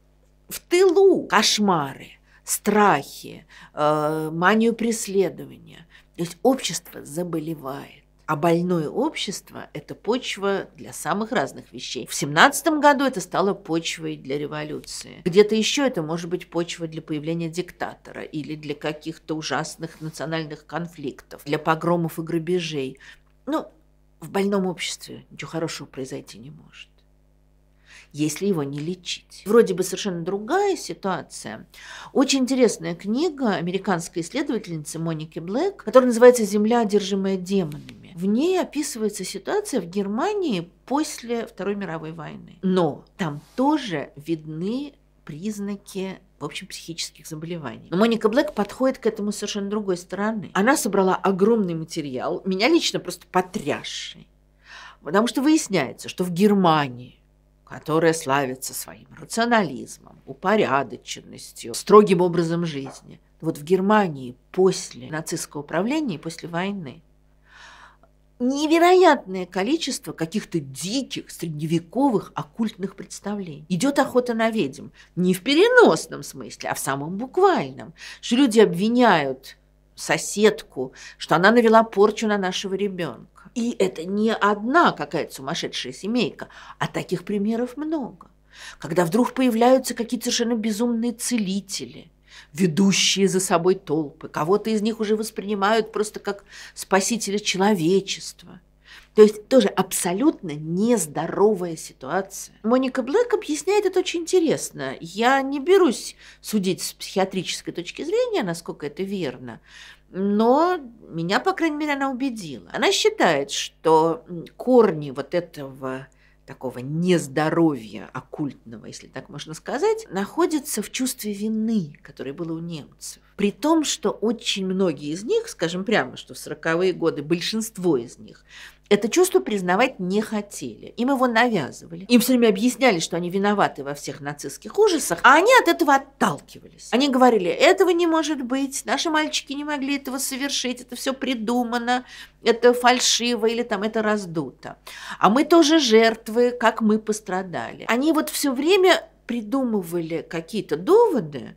в тылу кошмары, страхи, э, манию преследования. То есть общество заболевает. А больное общество – это почва для самых разных вещей. В семнадцатом году это стало почвой для революции. Где-то еще это может быть почва для появления диктатора или для каких-то ужасных национальных конфликтов, для погромов и грабежей. Ну, в больном обществе ничего хорошего произойти не может если его не лечить. Вроде бы совершенно другая ситуация. Очень интересная книга американской исследовательницы Моники Блэк, которая называется «Земля, одержимая демонами». В ней описывается ситуация в Германии после Второй мировой войны. Но там тоже видны признаки в общем, психических заболеваний. Но Моника Блэк подходит к этому совершенно другой стороны. Она собрала огромный материал, меня лично просто потрясший. Потому что выясняется, что в Германии, которая славится своим рационализмом, упорядоченностью, строгим образом жизни, вот в Германии после нацистского управления и после войны невероятное количество каких-то диких, средневековых, оккультных представлений. Идет охота на ведьм. Не в переносном смысле, а в самом буквальном. Что люди обвиняют соседку, что она навела порчу на нашего ребенка. И это не одна какая-то сумасшедшая семейка, а таких примеров много. Когда вдруг появляются какие-то совершенно безумные целители, ведущие за собой толпы. Кого-то из них уже воспринимают просто как спасителя человечества. То есть тоже абсолютно нездоровая ситуация. Моника Блэк объясняет это очень интересно. Я не берусь судить с психиатрической точки зрения, насколько это верно, но меня, по крайней мере, она убедила. Она считает, что корни вот этого такого нездоровья оккультного, если так можно сказать, находится в чувстве вины, которое было у немцев. При том, что очень многие из них, скажем прямо, что в 40-е годы большинство из них это чувство признавать не хотели. Им его навязывали. Им все время объясняли, что они виноваты во всех нацистских ужасах, а они от этого отталкивались. Они говорили, этого не может быть, наши мальчики не могли этого совершить, это все придумано, это фальшиво или там это раздуто. А мы тоже жертвы, как мы пострадали. Они вот все время придумывали какие-то доводы,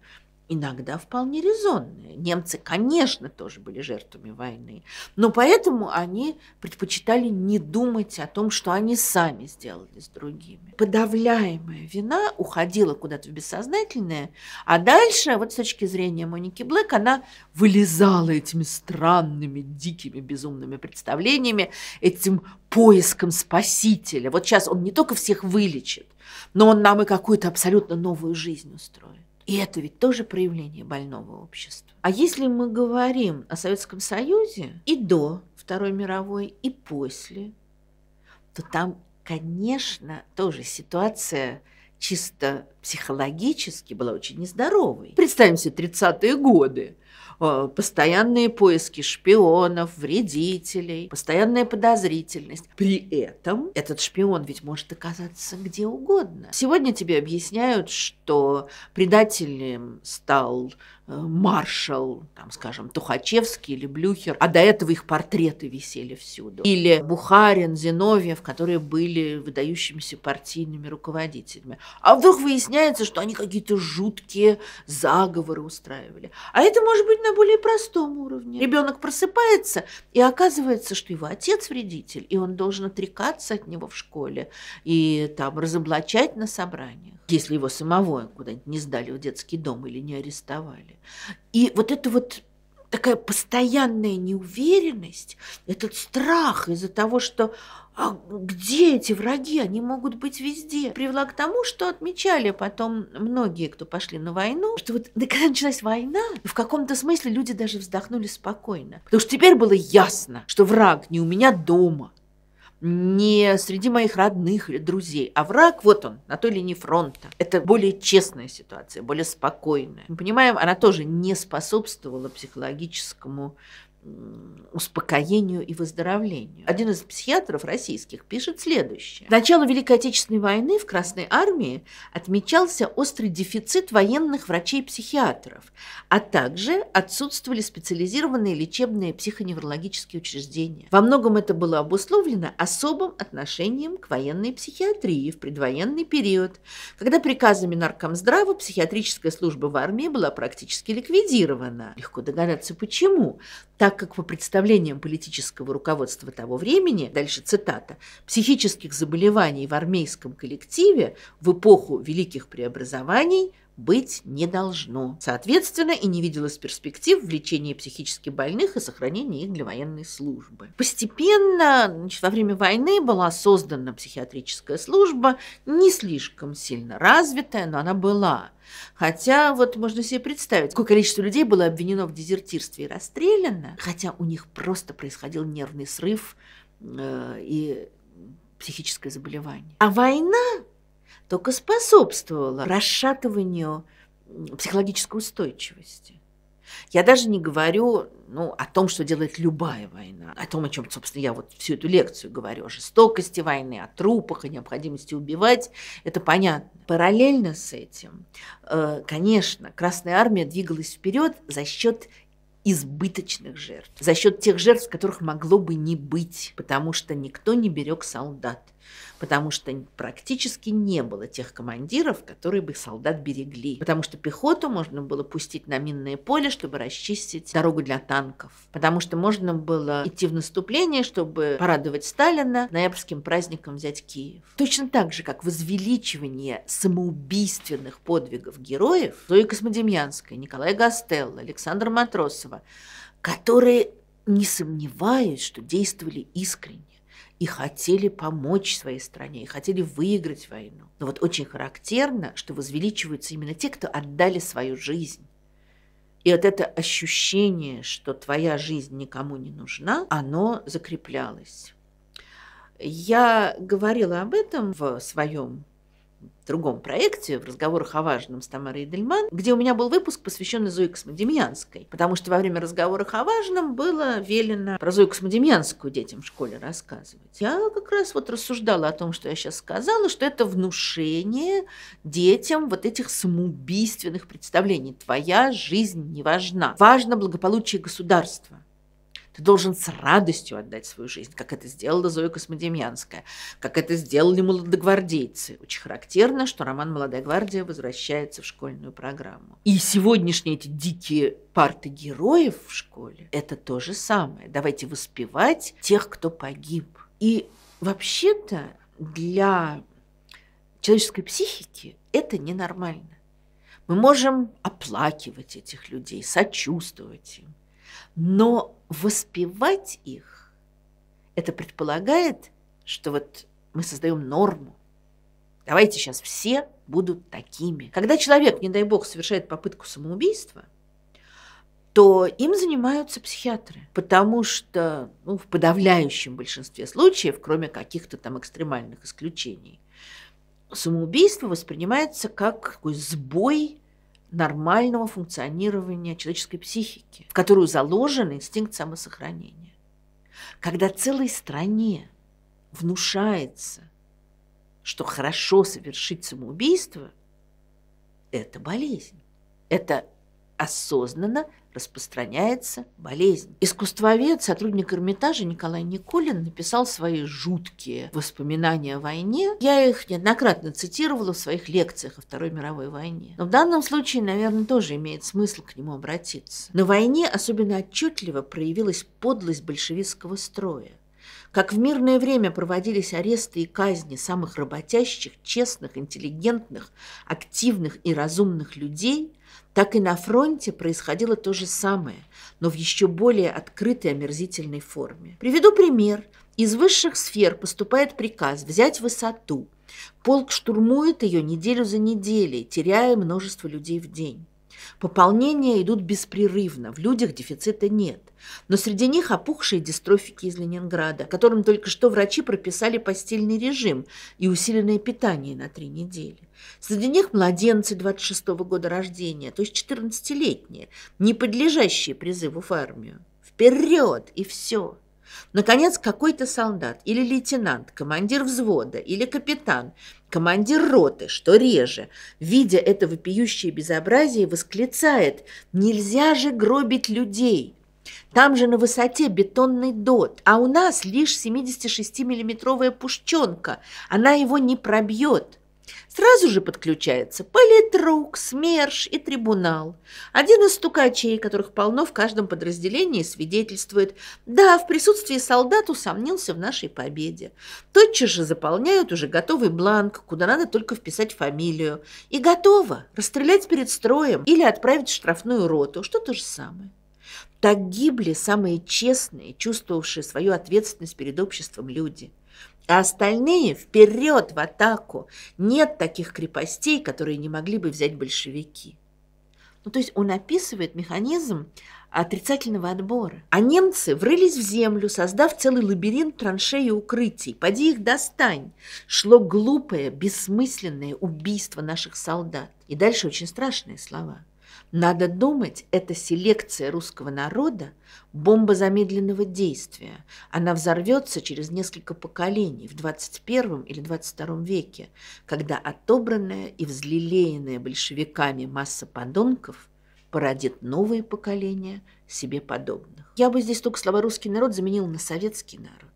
иногда вполне резонные. Немцы, конечно, тоже были жертвами войны, но поэтому они предпочитали не думать о том, что они сами сделали с другими. Подавляемая вина уходила куда-то в бессознательное, а дальше, вот с точки зрения Моники Блэк, она вылезала этими странными, дикими, безумными представлениями, этим поиском спасителя. Вот сейчас он не только всех вылечит, но он нам и какую-то абсолютно новую жизнь устроит. И это ведь тоже проявление больного общества. А если мы говорим о Советском Союзе и до Второй мировой, и после, то там, конечно, тоже ситуация чисто психологически была очень нездоровой. Представим себе 30-е годы Э, постоянные поиски шпионов, вредителей, постоянная подозрительность. При этом этот шпион ведь может оказаться где угодно. Сегодня тебе объясняют, что предателем стал Э, маршал, там, скажем, Тухачевский или Блюхер, а до этого их портреты висели всюду. Или Бухарин, Зиновьев, которые были выдающимися партийными руководителями. А вдруг выясняется, что они какие-то жуткие заговоры устраивали. А это может быть на более простом уровне. Ребенок просыпается, и оказывается, что его отец вредитель, и он должен отрекаться от него в школе и там разоблачать на собраниях если его самого куда-нибудь не сдали в детский дом или не арестовали. И вот это вот такая постоянная неуверенность, этот страх из-за того, что а где эти враги? Они могут быть везде. Привела к тому, что отмечали потом многие, кто пошли на войну, что вот когда началась война, в каком-то смысле люди даже вздохнули спокойно. Потому что теперь было ясно, что враг не у меня дома, не среди моих родных или друзей, а враг, вот он, на той линии фронта. Это более честная ситуация, более спокойная. Мы понимаем, она тоже не способствовала психологическому успокоению и выздоровлению. Один из психиатров российских пишет следующее. К началу Великой Отечественной войны в Красной Армии отмечался острый дефицит военных врачей-психиатров, а также отсутствовали специализированные лечебные психоневрологические учреждения. Во многом это было обусловлено особым отношением к военной психиатрии в предвоенный период, когда приказами Наркомздрава психиатрическая служба в армии была практически ликвидирована. Легко догадаться, почему так как по представлениям политического руководства того времени, дальше цитата, психических заболеваний в армейском коллективе в эпоху великих преобразований – быть не должно. Соответственно, и не виделось перспектив в лечении психически больных и сохранении их для военной службы. Постепенно значит, во время войны была создана психиатрическая служба, не слишком сильно развитая, но она была. Хотя вот можно себе представить, какое количество людей было обвинено в дезертирстве и расстреляно, хотя у них просто происходил нервный срыв э, и психическое заболевание. А война только способствовало расшатыванию психологической устойчивости. Я даже не говорю ну, о том, что делает любая война, о том, о чем, собственно, я вот всю эту лекцию говорю, о жестокости войны, о трупах, о необходимости убивать, это понятно. Параллельно с этим, э, конечно, Красная Армия двигалась вперед за счет избыточных жертв, за счет тех жертв, которых могло бы не быть, потому что никто не берег солдат потому что практически не было тех командиров, которые бы солдат берегли, потому что пехоту можно было пустить на минное поле, чтобы расчистить дорогу для танков, потому что можно было идти в наступление, чтобы порадовать Сталина, ноябрьским праздником взять Киев. Точно так же, как возвеличивание самоубийственных подвигов героев Зои Космодемьянской, Николая Гастелла, Александра Матросова, которые не сомневаюсь, что действовали искренне и хотели помочь своей стране, и хотели выиграть войну. Но вот очень характерно, что возвеличиваются именно те, кто отдали свою жизнь. И вот это ощущение, что твоя жизнь никому не нужна, оно закреплялось. Я говорила об этом в своем в другом проекте, в разговорах о важном с Тамарой Эдельман, где у меня был выпуск, посвященный Зои Космодемьянской, потому что во время разговоров о важном было велено про Зою Космодемьянскую детям в школе рассказывать. Я как раз вот рассуждала о том, что я сейчас сказала, что это внушение детям вот этих самоубийственных представлений. Твоя жизнь не важна. Важно благополучие государства. Ты должен с радостью отдать свою жизнь, как это сделала Зоя Космодемьянская, как это сделали молодогвардейцы. Очень характерно, что роман «Молодая гвардия» возвращается в школьную программу. И сегодняшние эти дикие парты героев в школе – это то же самое. Давайте воспевать тех, кто погиб. И вообще-то для человеческой психики это ненормально. Мы можем оплакивать этих людей, сочувствовать им, но воспевать их – это предполагает, что вот мы создаем норму. Давайте сейчас все будут такими. Когда человек, не дай бог, совершает попытку самоубийства, то им занимаются психиатры, потому что ну, в подавляющем большинстве случаев, кроме каких-то там экстремальных исключений, самоубийство воспринимается как такой сбой нормального функционирования человеческой психики, в которую заложен инстинкт самосохранения. Когда целой стране внушается, что хорошо совершить самоубийство – это болезнь. Это осознанно распространяется болезнь. Искусствовед, сотрудник Эрмитажа Николай Николин написал свои жуткие воспоминания о войне. Я их неоднократно цитировала в своих лекциях о Второй мировой войне. Но в данном случае, наверное, тоже имеет смысл к нему обратиться. На войне особенно отчетливо проявилась подлость большевистского строя. Как в мирное время проводились аресты и казни самых работящих, честных, интеллигентных, активных и разумных людей, так и на фронте происходило то же самое, но в еще более открытой омерзительной форме. Приведу пример. Из высших сфер поступает приказ взять высоту. Полк штурмует ее неделю за неделей, теряя множество людей в день. Пополнения идут беспрерывно, в людях дефицита нет. Но среди них опухшие дистрофики из Ленинграда, которым только что врачи прописали постельный режим и усиленное питание на три недели. Среди них младенцы 26 -го года рождения, то есть 14-летние, не подлежащие призыву в армию. Вперед и все! Наконец, какой-то солдат или лейтенант, командир взвода или капитан, командир роты, что реже, видя это вопиющее безобразие, восклицает «Нельзя же гробить людей!» Там же на высоте бетонный дот, а у нас лишь 76-миллиметровая пушченка. Она его не пробьет. Сразу же подключается политрук, СМЕРШ и трибунал. Один из стукачей, которых полно в каждом подразделении, свидетельствует, да, в присутствии солдат усомнился в нашей победе. Тотчас же заполняют уже готовый бланк, куда надо только вписать фамилию. И готово расстрелять перед строем или отправить в штрафную роту, что то же самое. Так гибли самые честные, чувствовавшие свою ответственность перед обществом люди – а остальные вперед в атаку. Нет таких крепостей, которые не могли бы взять большевики. Ну, то есть он описывает механизм отрицательного отбора. А немцы врылись в землю, создав целый лабиринт траншей и укрытий. Поди их достань. Шло глупое, бессмысленное убийство наших солдат. И дальше очень страшные слова – надо думать, это селекция русского народа, бомба замедленного действия. Она взорвется через несколько поколений в 21 или 22 веке, когда отобранная и взлелеянная большевиками масса подонков породит новое поколение себе подобных. Я бы здесь только слова «русский народ» заменил на «советский народ»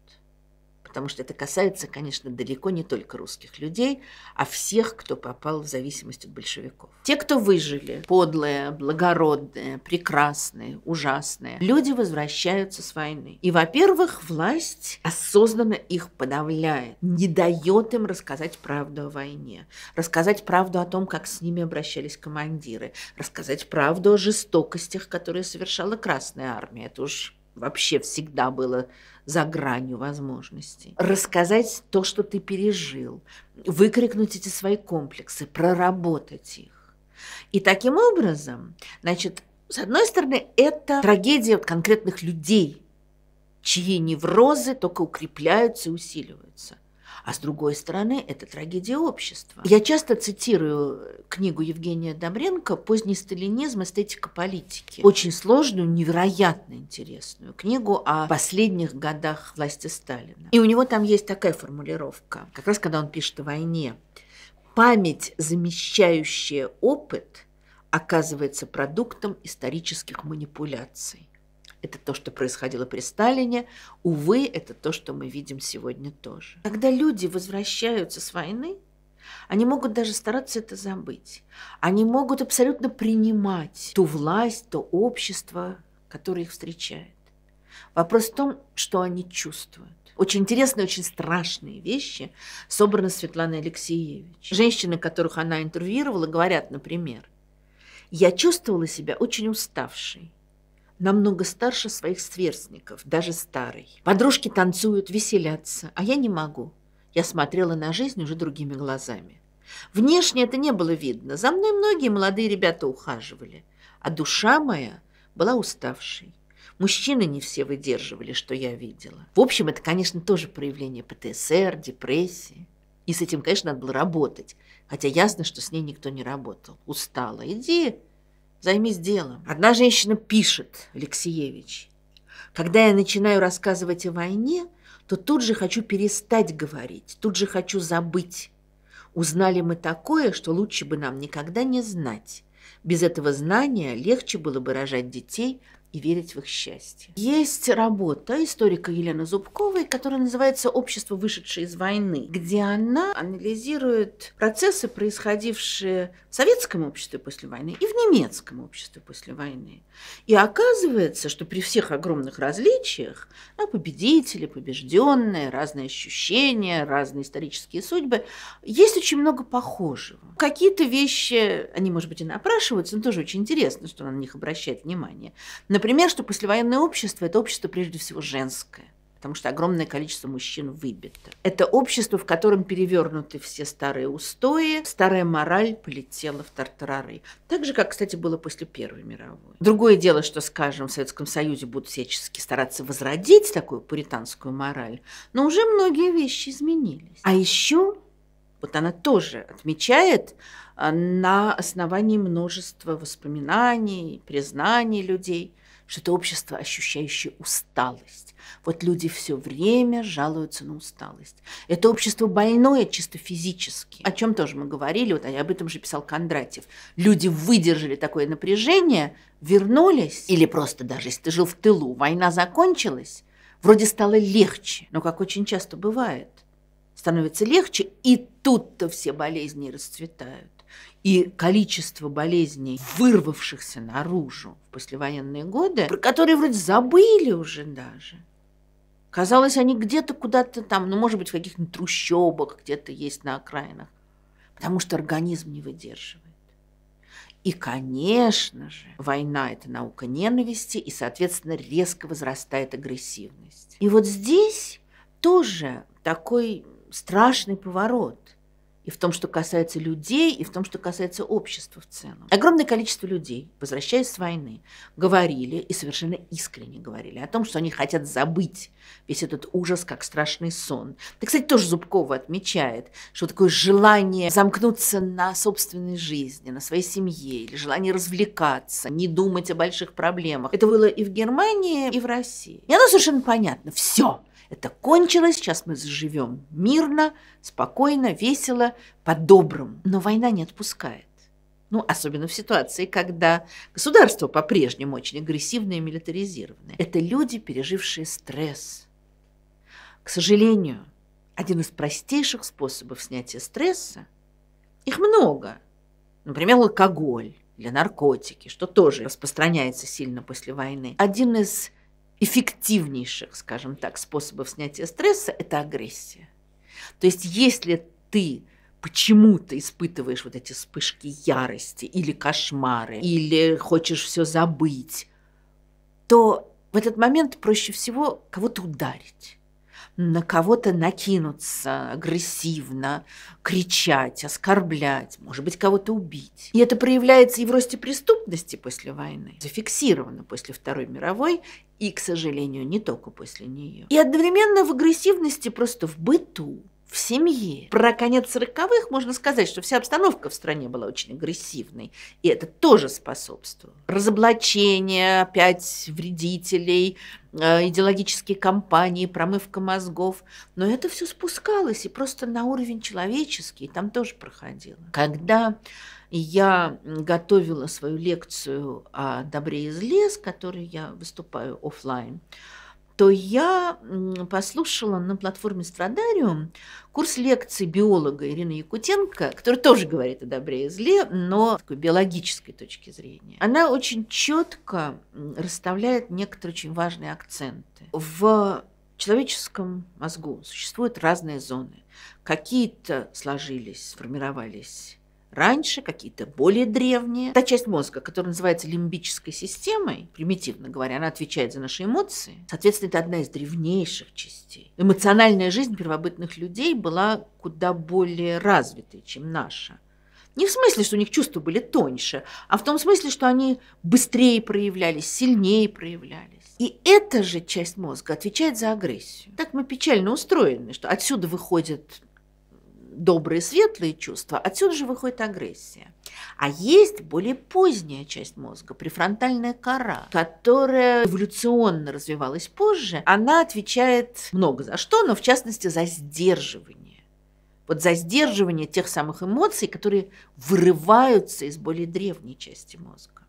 потому что это касается, конечно, далеко не только русских людей, а всех, кто попал в зависимость от большевиков. Те, кто выжили, подлые, благородные, прекрасные, ужасные, люди возвращаются с войны. И, во-первых, власть осознанно их подавляет, не дает им рассказать правду о войне, рассказать правду о том, как с ними обращались командиры, рассказать правду о жестокостях, которые совершала Красная Армия. Это уж вообще всегда было за гранью возможностей. Рассказать то, что ты пережил, выкрикнуть эти свои комплексы, проработать их. И таким образом, значит, с одной стороны, это трагедия конкретных людей, чьи неврозы только укрепляются и усиливаются а с другой стороны это трагедия общества. Я часто цитирую э, книгу Евгения Добренко «Поздний сталинизм. Эстетика политики». Очень сложную, невероятно интересную книгу о последних годах власти Сталина. И у него там есть такая формулировка, как раз когда он пишет о войне. Память, замещающая опыт, оказывается продуктом исторических манипуляций. Это то, что происходило при Сталине. Увы, это то, что мы видим сегодня тоже. Когда люди возвращаются с войны, они могут даже стараться это забыть. Они могут абсолютно принимать ту власть, то общество, которое их встречает. Вопрос в том, что они чувствуют. Очень интересные, очень страшные вещи собраны Светланой Алексеевич. Женщины, которых она интервьюировала, говорят, например, «Я чувствовала себя очень уставшей намного старше своих сверстников, даже старой. Подружки танцуют, веселятся, а я не могу. Я смотрела на жизнь уже другими глазами. Внешне это не было видно. За мной многие молодые ребята ухаживали. А душа моя была уставшей. Мужчины не все выдерживали, что я видела. В общем, это, конечно, тоже проявление ПТСР, депрессии. И с этим, конечно, надо было работать. Хотя ясно, что с ней никто не работал. Устала. Иди Займись делом. Одна женщина пишет, Алексеевич. Когда я начинаю рассказывать о войне, то тут же хочу перестать говорить, тут же хочу забыть. Узнали мы такое, что лучше бы нам никогда не знать. Без этого знания легче было бы рожать детей, и верить в их счастье. Есть работа историка Елены Зубковой, которая называется «Общество, вышедшее из войны», где она анализирует процессы, происходившие в советском обществе после войны и в немецком обществе после войны. И оказывается, что при всех огромных различиях а победители, побежденные, разные ощущения, разные исторические судьбы, есть очень много похожего. Какие-то вещи, они, может быть, и напрашиваются, но тоже очень интересно, что она на них обращает внимание. Например, что послевоенное общество – это общество прежде всего женское, потому что огромное количество мужчин выбито. Это общество, в котором перевернуты все старые устои, старая мораль полетела в тартарары. Так же, как, кстати, было после Первой мировой. Другое дело, что, скажем, в Советском Союзе будут всячески стараться возродить такую пуританскую мораль, но уже многие вещи изменились. А еще вот она тоже отмечает а, на основании множества воспоминаний, признаний людей – что это общество, ощущающее усталость. Вот люди все время жалуются на усталость. Это общество больное чисто физически, о чем тоже мы говорили, вот об этом же писал Кондратьев. Люди выдержали такое напряжение, вернулись, или просто даже если ты жил в тылу, война закончилась, вроде стало легче, но как очень часто бывает, становится легче, и тут-то все болезни расцветают и количество болезней, вырвавшихся наружу в послевоенные годы, про которые вроде забыли уже даже. Казалось, они где-то куда-то там, ну, может быть, в каких-нибудь трущобах где-то есть на окраинах, потому что организм не выдерживает. И, конечно же, война – это наука ненависти, и, соответственно, резко возрастает агрессивность. И вот здесь тоже такой страшный поворот – и в том, что касается людей, и в том, что касается общества в целом. Огромное количество людей, возвращаясь с войны, говорили и совершенно искренне говорили о том, что они хотят забыть весь этот ужас, как страшный сон. Это, кстати, тоже Зубкова отмечает, что такое желание замкнуться на собственной жизни, на своей семье, или желание развлекаться, не думать о больших проблемах. Это было и в Германии, и в России. И оно совершенно понятно. Все. Это кончилось, сейчас мы заживем мирно, спокойно, весело, по-доброму. Но война не отпускает. Ну, особенно в ситуации, когда государство по-прежнему очень агрессивное и милитаризированное. Это люди, пережившие стресс. К сожалению, один из простейших способов снятия стресса, их много, например, алкоголь или наркотики, что тоже распространяется сильно после войны. Один из эффективнейших, скажем так, способов снятия стресса – это агрессия. То есть если ты почему-то испытываешь вот эти вспышки ярости или кошмары, или хочешь все забыть, то в этот момент проще всего кого-то ударить на кого-то накинуться агрессивно, кричать, оскорблять, может быть, кого-то убить. И это проявляется и в росте преступности после войны, зафиксировано после Второй мировой, и, к сожалению, не только после нее. И одновременно в агрессивности просто в быту, в семье. Про конец сороковых можно сказать, что вся обстановка в стране была очень агрессивной, и это тоже способствовало. Разоблачение, опять вредителей, э, идеологические кампании, промывка мозгов. Но это все спускалось, и просто на уровень человеческий там тоже проходило. Когда я готовила свою лекцию о добре из лес, которой я выступаю офлайн, то я послушала на платформе Страдариум курс лекций биолога Ирины Якутенко, который тоже говорит о добре и зле, но с такой биологической точки зрения. Она очень четко расставляет некоторые очень важные акценты. В человеческом мозгу существуют разные зоны. Какие-то сложились, сформировались раньше, какие-то более древние. Та часть мозга, которая называется лимбической системой, примитивно говоря, она отвечает за наши эмоции. Соответственно, это одна из древнейших частей. Эмоциональная жизнь первобытных людей была куда более развитой, чем наша. Не в смысле, что у них чувства были тоньше, а в том смысле, что они быстрее проявлялись, сильнее проявлялись. И эта же часть мозга отвечает за агрессию. Так мы печально устроены, что отсюда выходят добрые, светлые чувства, отсюда же выходит агрессия. А есть более поздняя часть мозга, префронтальная кора, которая эволюционно развивалась позже. Она отвечает много за что, но в частности за сдерживание. Вот за сдерживание тех самых эмоций, которые вырываются из более древней части мозга.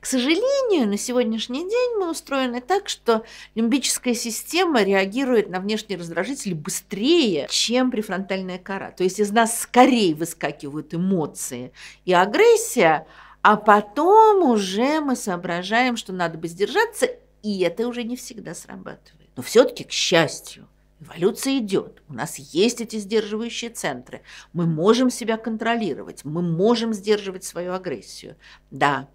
К сожалению, на сегодняшний день мы устроены так, что лимбическая система реагирует на внешние раздражители быстрее, чем префронтальная кора. То есть из нас скорее выскакивают эмоции и агрессия, а потом уже мы соображаем, что надо бы сдержаться, и это уже не всегда срабатывает. Но все-таки, к счастью, Эволюция идет, у нас есть эти сдерживающие центры, мы можем себя контролировать, мы можем сдерживать свою агрессию. Да,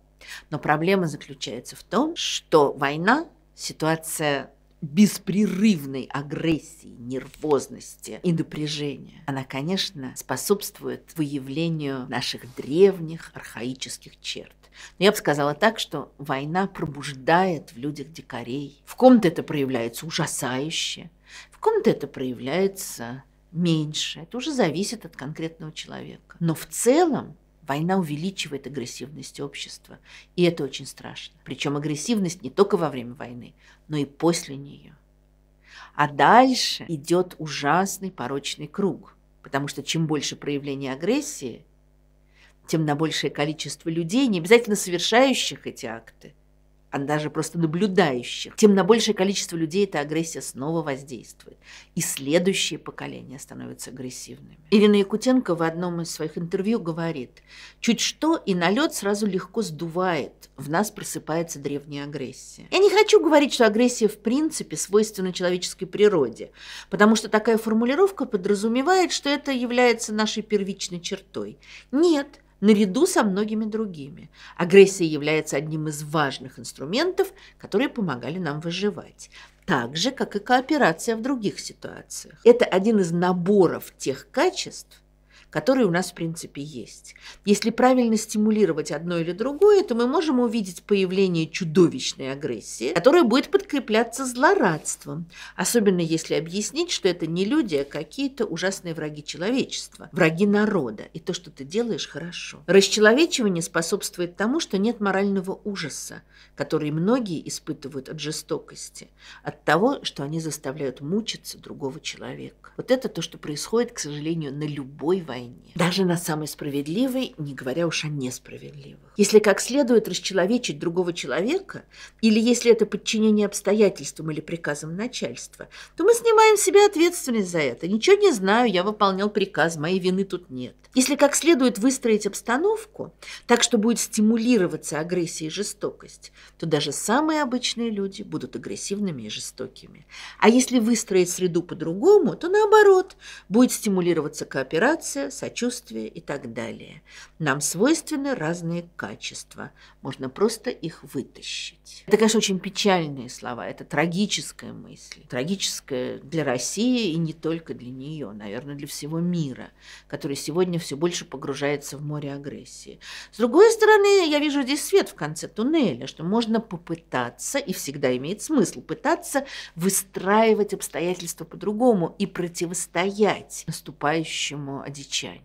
но проблема заключается в том, что война, ситуация беспрерывной агрессии, нервозности и напряжения. Она, конечно, способствует выявлению наших древних архаических черт. Но я бы сказала так, что война пробуждает в людях дикарей. В ком-то это проявляется ужасающе, в ком-то это проявляется меньше. Это уже зависит от конкретного человека. Но в целом Война увеличивает агрессивность общества, и это очень страшно. Причем агрессивность не только во время войны, но и после нее. А дальше идет ужасный порочный круг, потому что чем больше проявления агрессии, тем на большее количество людей, не обязательно совершающих эти акты, а даже просто наблюдающих, тем на большее количество людей эта агрессия снова воздействует. И следующие поколения становятся агрессивными. Ирина Якутенко в одном из своих интервью говорит, чуть что и налет сразу легко сдувает, в нас просыпается древняя агрессия. Я не хочу говорить, что агрессия в принципе свойственна человеческой природе, потому что такая формулировка подразумевает, что это является нашей первичной чертой. Нет – наряду со многими другими. Агрессия является одним из важных инструментов, которые помогали нам выживать так же, как и кооперация в других ситуациях. Это один из наборов тех качеств, которые у нас в принципе есть. Если правильно стимулировать одно или другое, то мы можем увидеть появление чудовищной агрессии, которая будет подкрепляться злорадством, особенно если объяснить, что это не люди, а какие-то ужасные враги человечества, враги народа, и то, что ты делаешь, хорошо. Расчеловечивание способствует тому, что нет морального ужаса, который многие испытывают от жестокости, от того, что они заставляют мучиться другого человека. Вот это то, что происходит, к сожалению, на любой войне войне. Даже на самой справедливой, не говоря уж о несправедливых. Если как следует расчеловечить другого человека, или если это подчинение обстоятельствам или приказам начальства, то мы снимаем с себя ответственность за это. Ничего не знаю, я выполнял приказ, моей вины тут нет. Если как следует выстроить обстановку так, что будет стимулироваться агрессия и жестокость, то даже самые обычные люди будут агрессивными и жестокими. А если выстроить среду по-другому, то наоборот, будет стимулироваться кооперация, сочувствие и так далее. Нам свойственны разные качества. Можно просто их вытащить. Это, конечно, очень печальные слова. Это трагическая мысль. Трагическая для России и не только для нее, наверное, для всего мира, который сегодня все больше погружается в море агрессии. С другой стороны, я вижу здесь свет в конце туннеля, что можно попытаться, и всегда имеет смысл пытаться выстраивать обстоятельства по-другому и противостоять наступающему одичанию молчанию.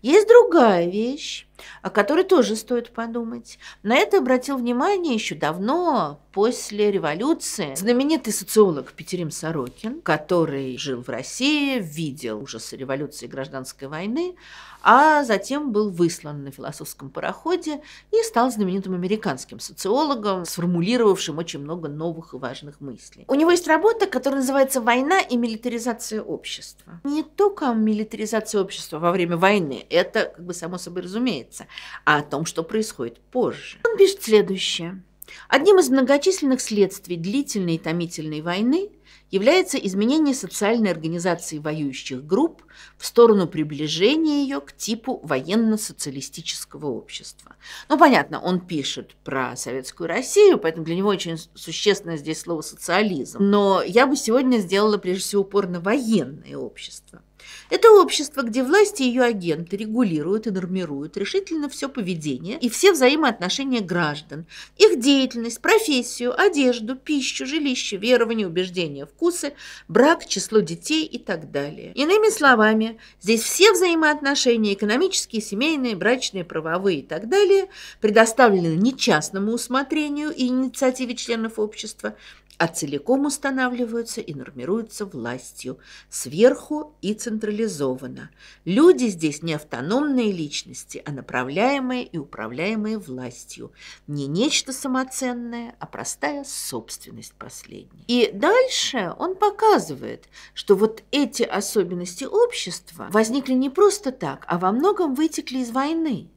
Есть другая вещь, о которой тоже стоит подумать. На это обратил внимание еще давно, после революции, знаменитый социолог Петерим Сорокин, который жил в России, видел ужасы революции и гражданской войны а затем был выслан на философском пароходе и стал знаменитым американским социологом, сформулировавшим очень много новых и важных мыслей. У него есть работа, которая называется «Война и милитаризация общества». Не только милитаризация общества во время войны, это как бы само собой разумеется, а о том, что происходит позже. Он пишет следующее. Одним из многочисленных следствий длительной и томительной войны – является изменение социальной организации воюющих групп в сторону приближения ее к типу военно-социалистического общества. Ну, понятно, он пишет про советскую Россию, поэтому для него очень существенно здесь слово «социализм». Но я бы сегодня сделала, прежде всего, упор на военное общество. Это общество, где власти и ее агенты регулируют и нормируют решительно все поведение и все взаимоотношения граждан, их деятельность, профессию, одежду, пищу, жилище, верование, убеждения, вкусы, брак, число детей и так далее. Иными словами, здесь все взаимоотношения экономические, семейные, брачные, правовые и так далее предоставлены не частному усмотрению и инициативе членов общества, а целиком устанавливаются и нормируются властью, сверху и централизованно. Люди здесь не автономные личности, а направляемые и управляемые властью. Не нечто самоценное, а простая собственность последней. И дальше он показывает, что вот эти особенности общества возникли не просто так, а во многом вытекли из войны.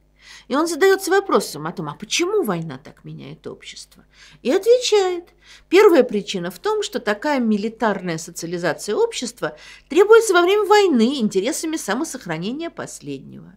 И он задается вопросом о том, а почему война так меняет общество? И отвечает, первая причина в том, что такая милитарная социализация общества требуется во время войны интересами самосохранения последнего.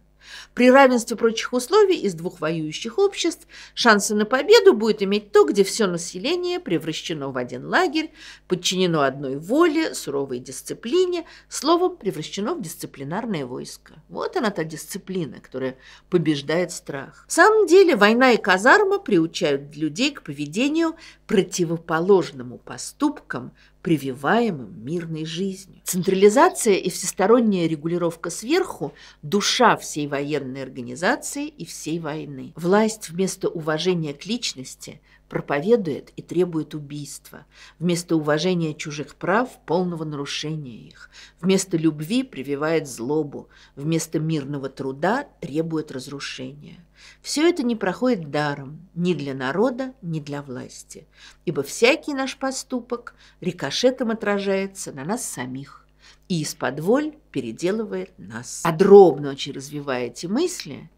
При равенстве прочих условий из двух воюющих обществ шансы на победу будет иметь то, где все население превращено в один лагерь, подчинено одной воле, суровой дисциплине, словом, превращено в дисциплинарное войско. Вот она та дисциплина, которая побеждает страх. В самом деле война и казарма приучают людей к поведению противоположному поступкам, прививаемым мирной жизнью. Централизация и всесторонняя регулировка сверху – душа всей военной организации и всей войны. Власть вместо уважения к личности – проповедует и требует убийства, вместо уважения чужих прав – полного нарушения их, вместо любви прививает злобу, вместо мирного труда требует разрушения. Все это не проходит даром ни для народа, ни для власти, ибо всякий наш поступок рикошетом отражается на нас самих и из-под воль переделывает нас. Подробно очень развиваете мысли –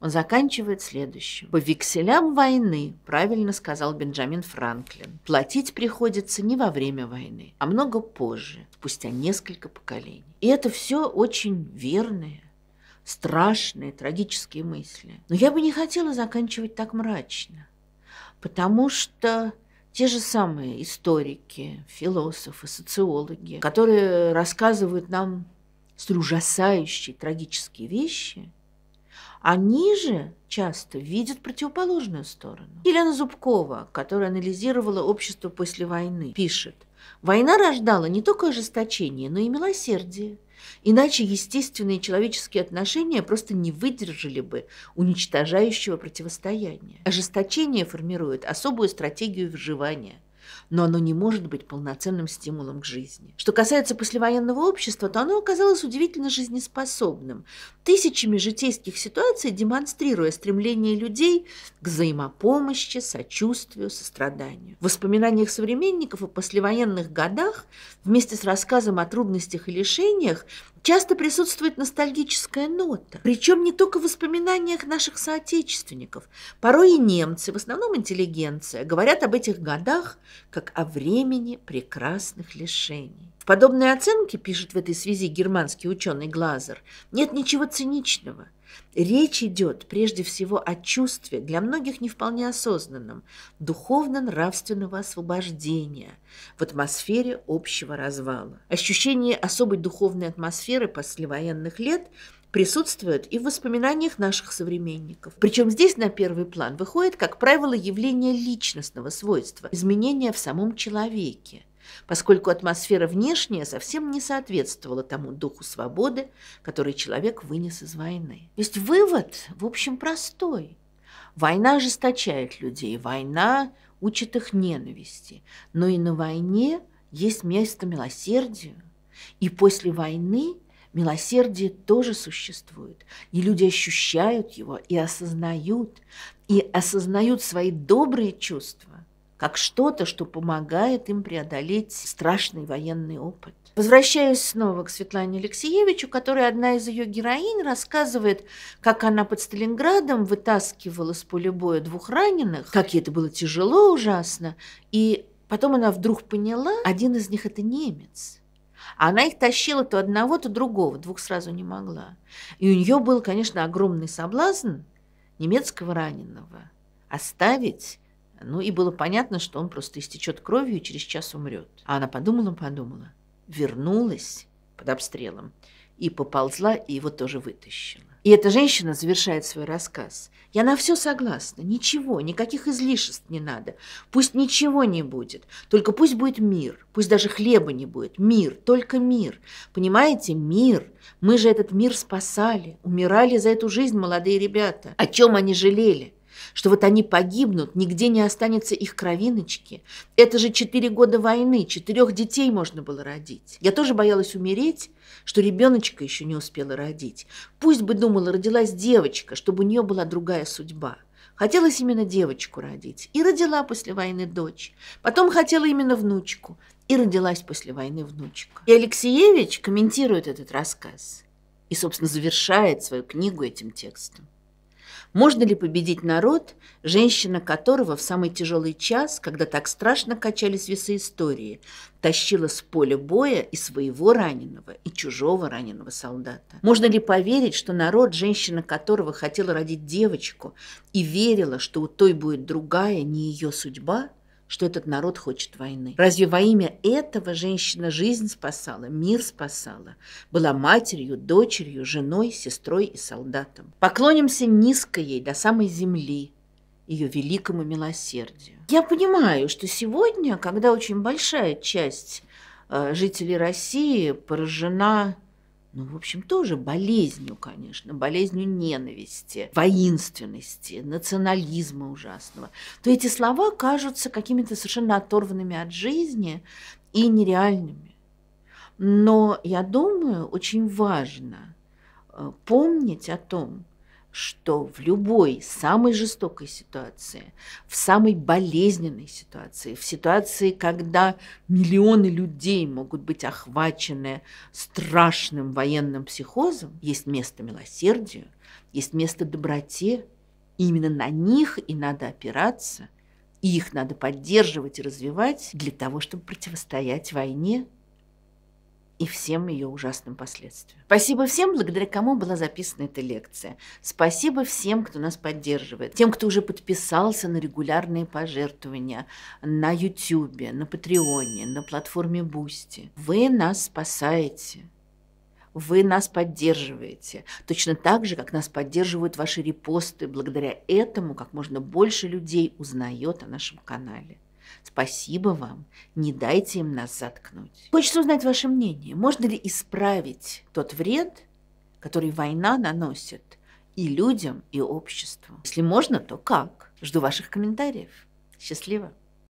он заканчивает следующим. По векселям войны, правильно сказал Бенджамин Франклин, платить приходится не во время войны, а много позже, спустя несколько поколений. И это все очень верные, страшные, трагические мысли. Но я бы не хотела заканчивать так мрачно, потому что те же самые историки, философы, социологи, которые рассказывают нам столь ужасающие трагические вещи, они же часто видят противоположную сторону. Елена Зубкова, которая анализировала общество после войны, пишет, «Война рождала не только ожесточение, но и милосердие. Иначе естественные человеческие отношения просто не выдержали бы уничтожающего противостояния. Ожесточение формирует особую стратегию выживания – но оно не может быть полноценным стимулом к жизни. Что касается послевоенного общества, то оно оказалось удивительно жизнеспособным, тысячами житейских ситуаций демонстрируя стремление людей к взаимопомощи, сочувствию, состраданию. В воспоминаниях современников о послевоенных годах вместе с рассказом о трудностях и лишениях часто присутствует ностальгическая нота, причем не только в воспоминаниях наших соотечественников. Порой и немцы, в основном интеллигенция, говорят об этих годах как о времени прекрасных лишений. В подобной оценке, пишет в этой связи германский ученый Глазер, нет ничего циничного – Речь идет прежде всего о чувстве, для многих не вполне осознанном, духовно-нравственного освобождения в атмосфере общего развала. Ощущение особой духовной атмосферы послевоенных лет присутствует и в воспоминаниях наших современников. Причем здесь на первый план выходит, как правило, явление личностного свойства, изменения в самом человеке – поскольку атмосфера внешняя совсем не соответствовала тому духу свободы, который человек вынес из войны. То есть вывод, в общем, простой. Война ожесточает людей, война учит их ненависти, но и на войне есть место милосердию, и после войны милосердие тоже существует, и люди ощущают его, и осознают, и осознают свои добрые чувства, как что-то, что помогает им преодолеть страшный военный опыт. Возвращаюсь снова к Светлане Алексеевичу, которая одна из ее героинь рассказывает, как она под Сталинградом вытаскивала с поля боя двух раненых, как ей это было тяжело, ужасно, и потом она вдруг поняла, один из них это немец. она их тащила то одного, то другого, двух сразу не могла. И у нее был, конечно, огромный соблазн немецкого раненого оставить ну и было понятно, что он просто истечет кровью и через час умрет. А она подумала-подумала, вернулась под обстрелом и поползла, и его тоже вытащила. И эта женщина завершает свой рассказ. Я на все согласна. Ничего, никаких излишеств не надо. Пусть ничего не будет. Только пусть будет мир. Пусть даже хлеба не будет. Мир, только мир. Понимаете, мир. Мы же этот мир спасали. Умирали за эту жизнь молодые ребята. О чем они жалели? что вот они погибнут, нигде не останется их кровиночки. Это же четыре года войны, четырех детей можно было родить. Я тоже боялась умереть, что ребеночка еще не успела родить. Пусть бы думала, родилась девочка, чтобы у нее была другая судьба. Хотелось именно девочку родить. И родила после войны дочь. Потом хотела именно внучку. И родилась после войны внучка. И Алексеевич комментирует этот рассказ. И, собственно, завершает свою книгу этим текстом. Можно ли победить народ, женщина которого в самый тяжелый час, когда так страшно качались весы истории, тащила с поля боя и своего раненого, и чужого раненого солдата? Можно ли поверить, что народ, женщина которого хотела родить девочку и верила, что у той будет другая, не ее судьба, что этот народ хочет войны. Разве во имя этого женщина жизнь спасала, мир спасала, была матерью, дочерью, женой, сестрой и солдатом? Поклонимся низко ей до самой земли, ее великому милосердию. Я понимаю, что сегодня, когда очень большая часть э, жителей России поражена ну, в общем, тоже болезнью, конечно, болезнью ненависти, воинственности, национализма ужасного, то эти слова кажутся какими-то совершенно оторванными от жизни и нереальными. Но я думаю, очень важно э, помнить о том, что в любой самой жестокой ситуации, в самой болезненной ситуации, в ситуации, когда миллионы людей могут быть охвачены страшным военным психозом, есть место милосердию, есть место доброте. И именно на них и надо опираться, и их надо поддерживать и развивать для того, чтобы противостоять войне, и всем ее ужасным последствиям. Спасибо всем, благодаря кому была записана эта лекция. Спасибо всем, кто нас поддерживает. Тем, кто уже подписался на регулярные пожертвования на YouTube, на Патреоне, на платформе Бусти. Вы нас спасаете. Вы нас поддерживаете. Точно так же, как нас поддерживают ваши репосты. Благодаря этому как можно больше людей узнает о нашем канале. Спасибо вам, не дайте им нас заткнуть. Хочется узнать ваше мнение. Можно ли исправить тот вред, который война наносит и людям, и обществу? Если можно, то как? Жду ваших комментариев. Счастливо!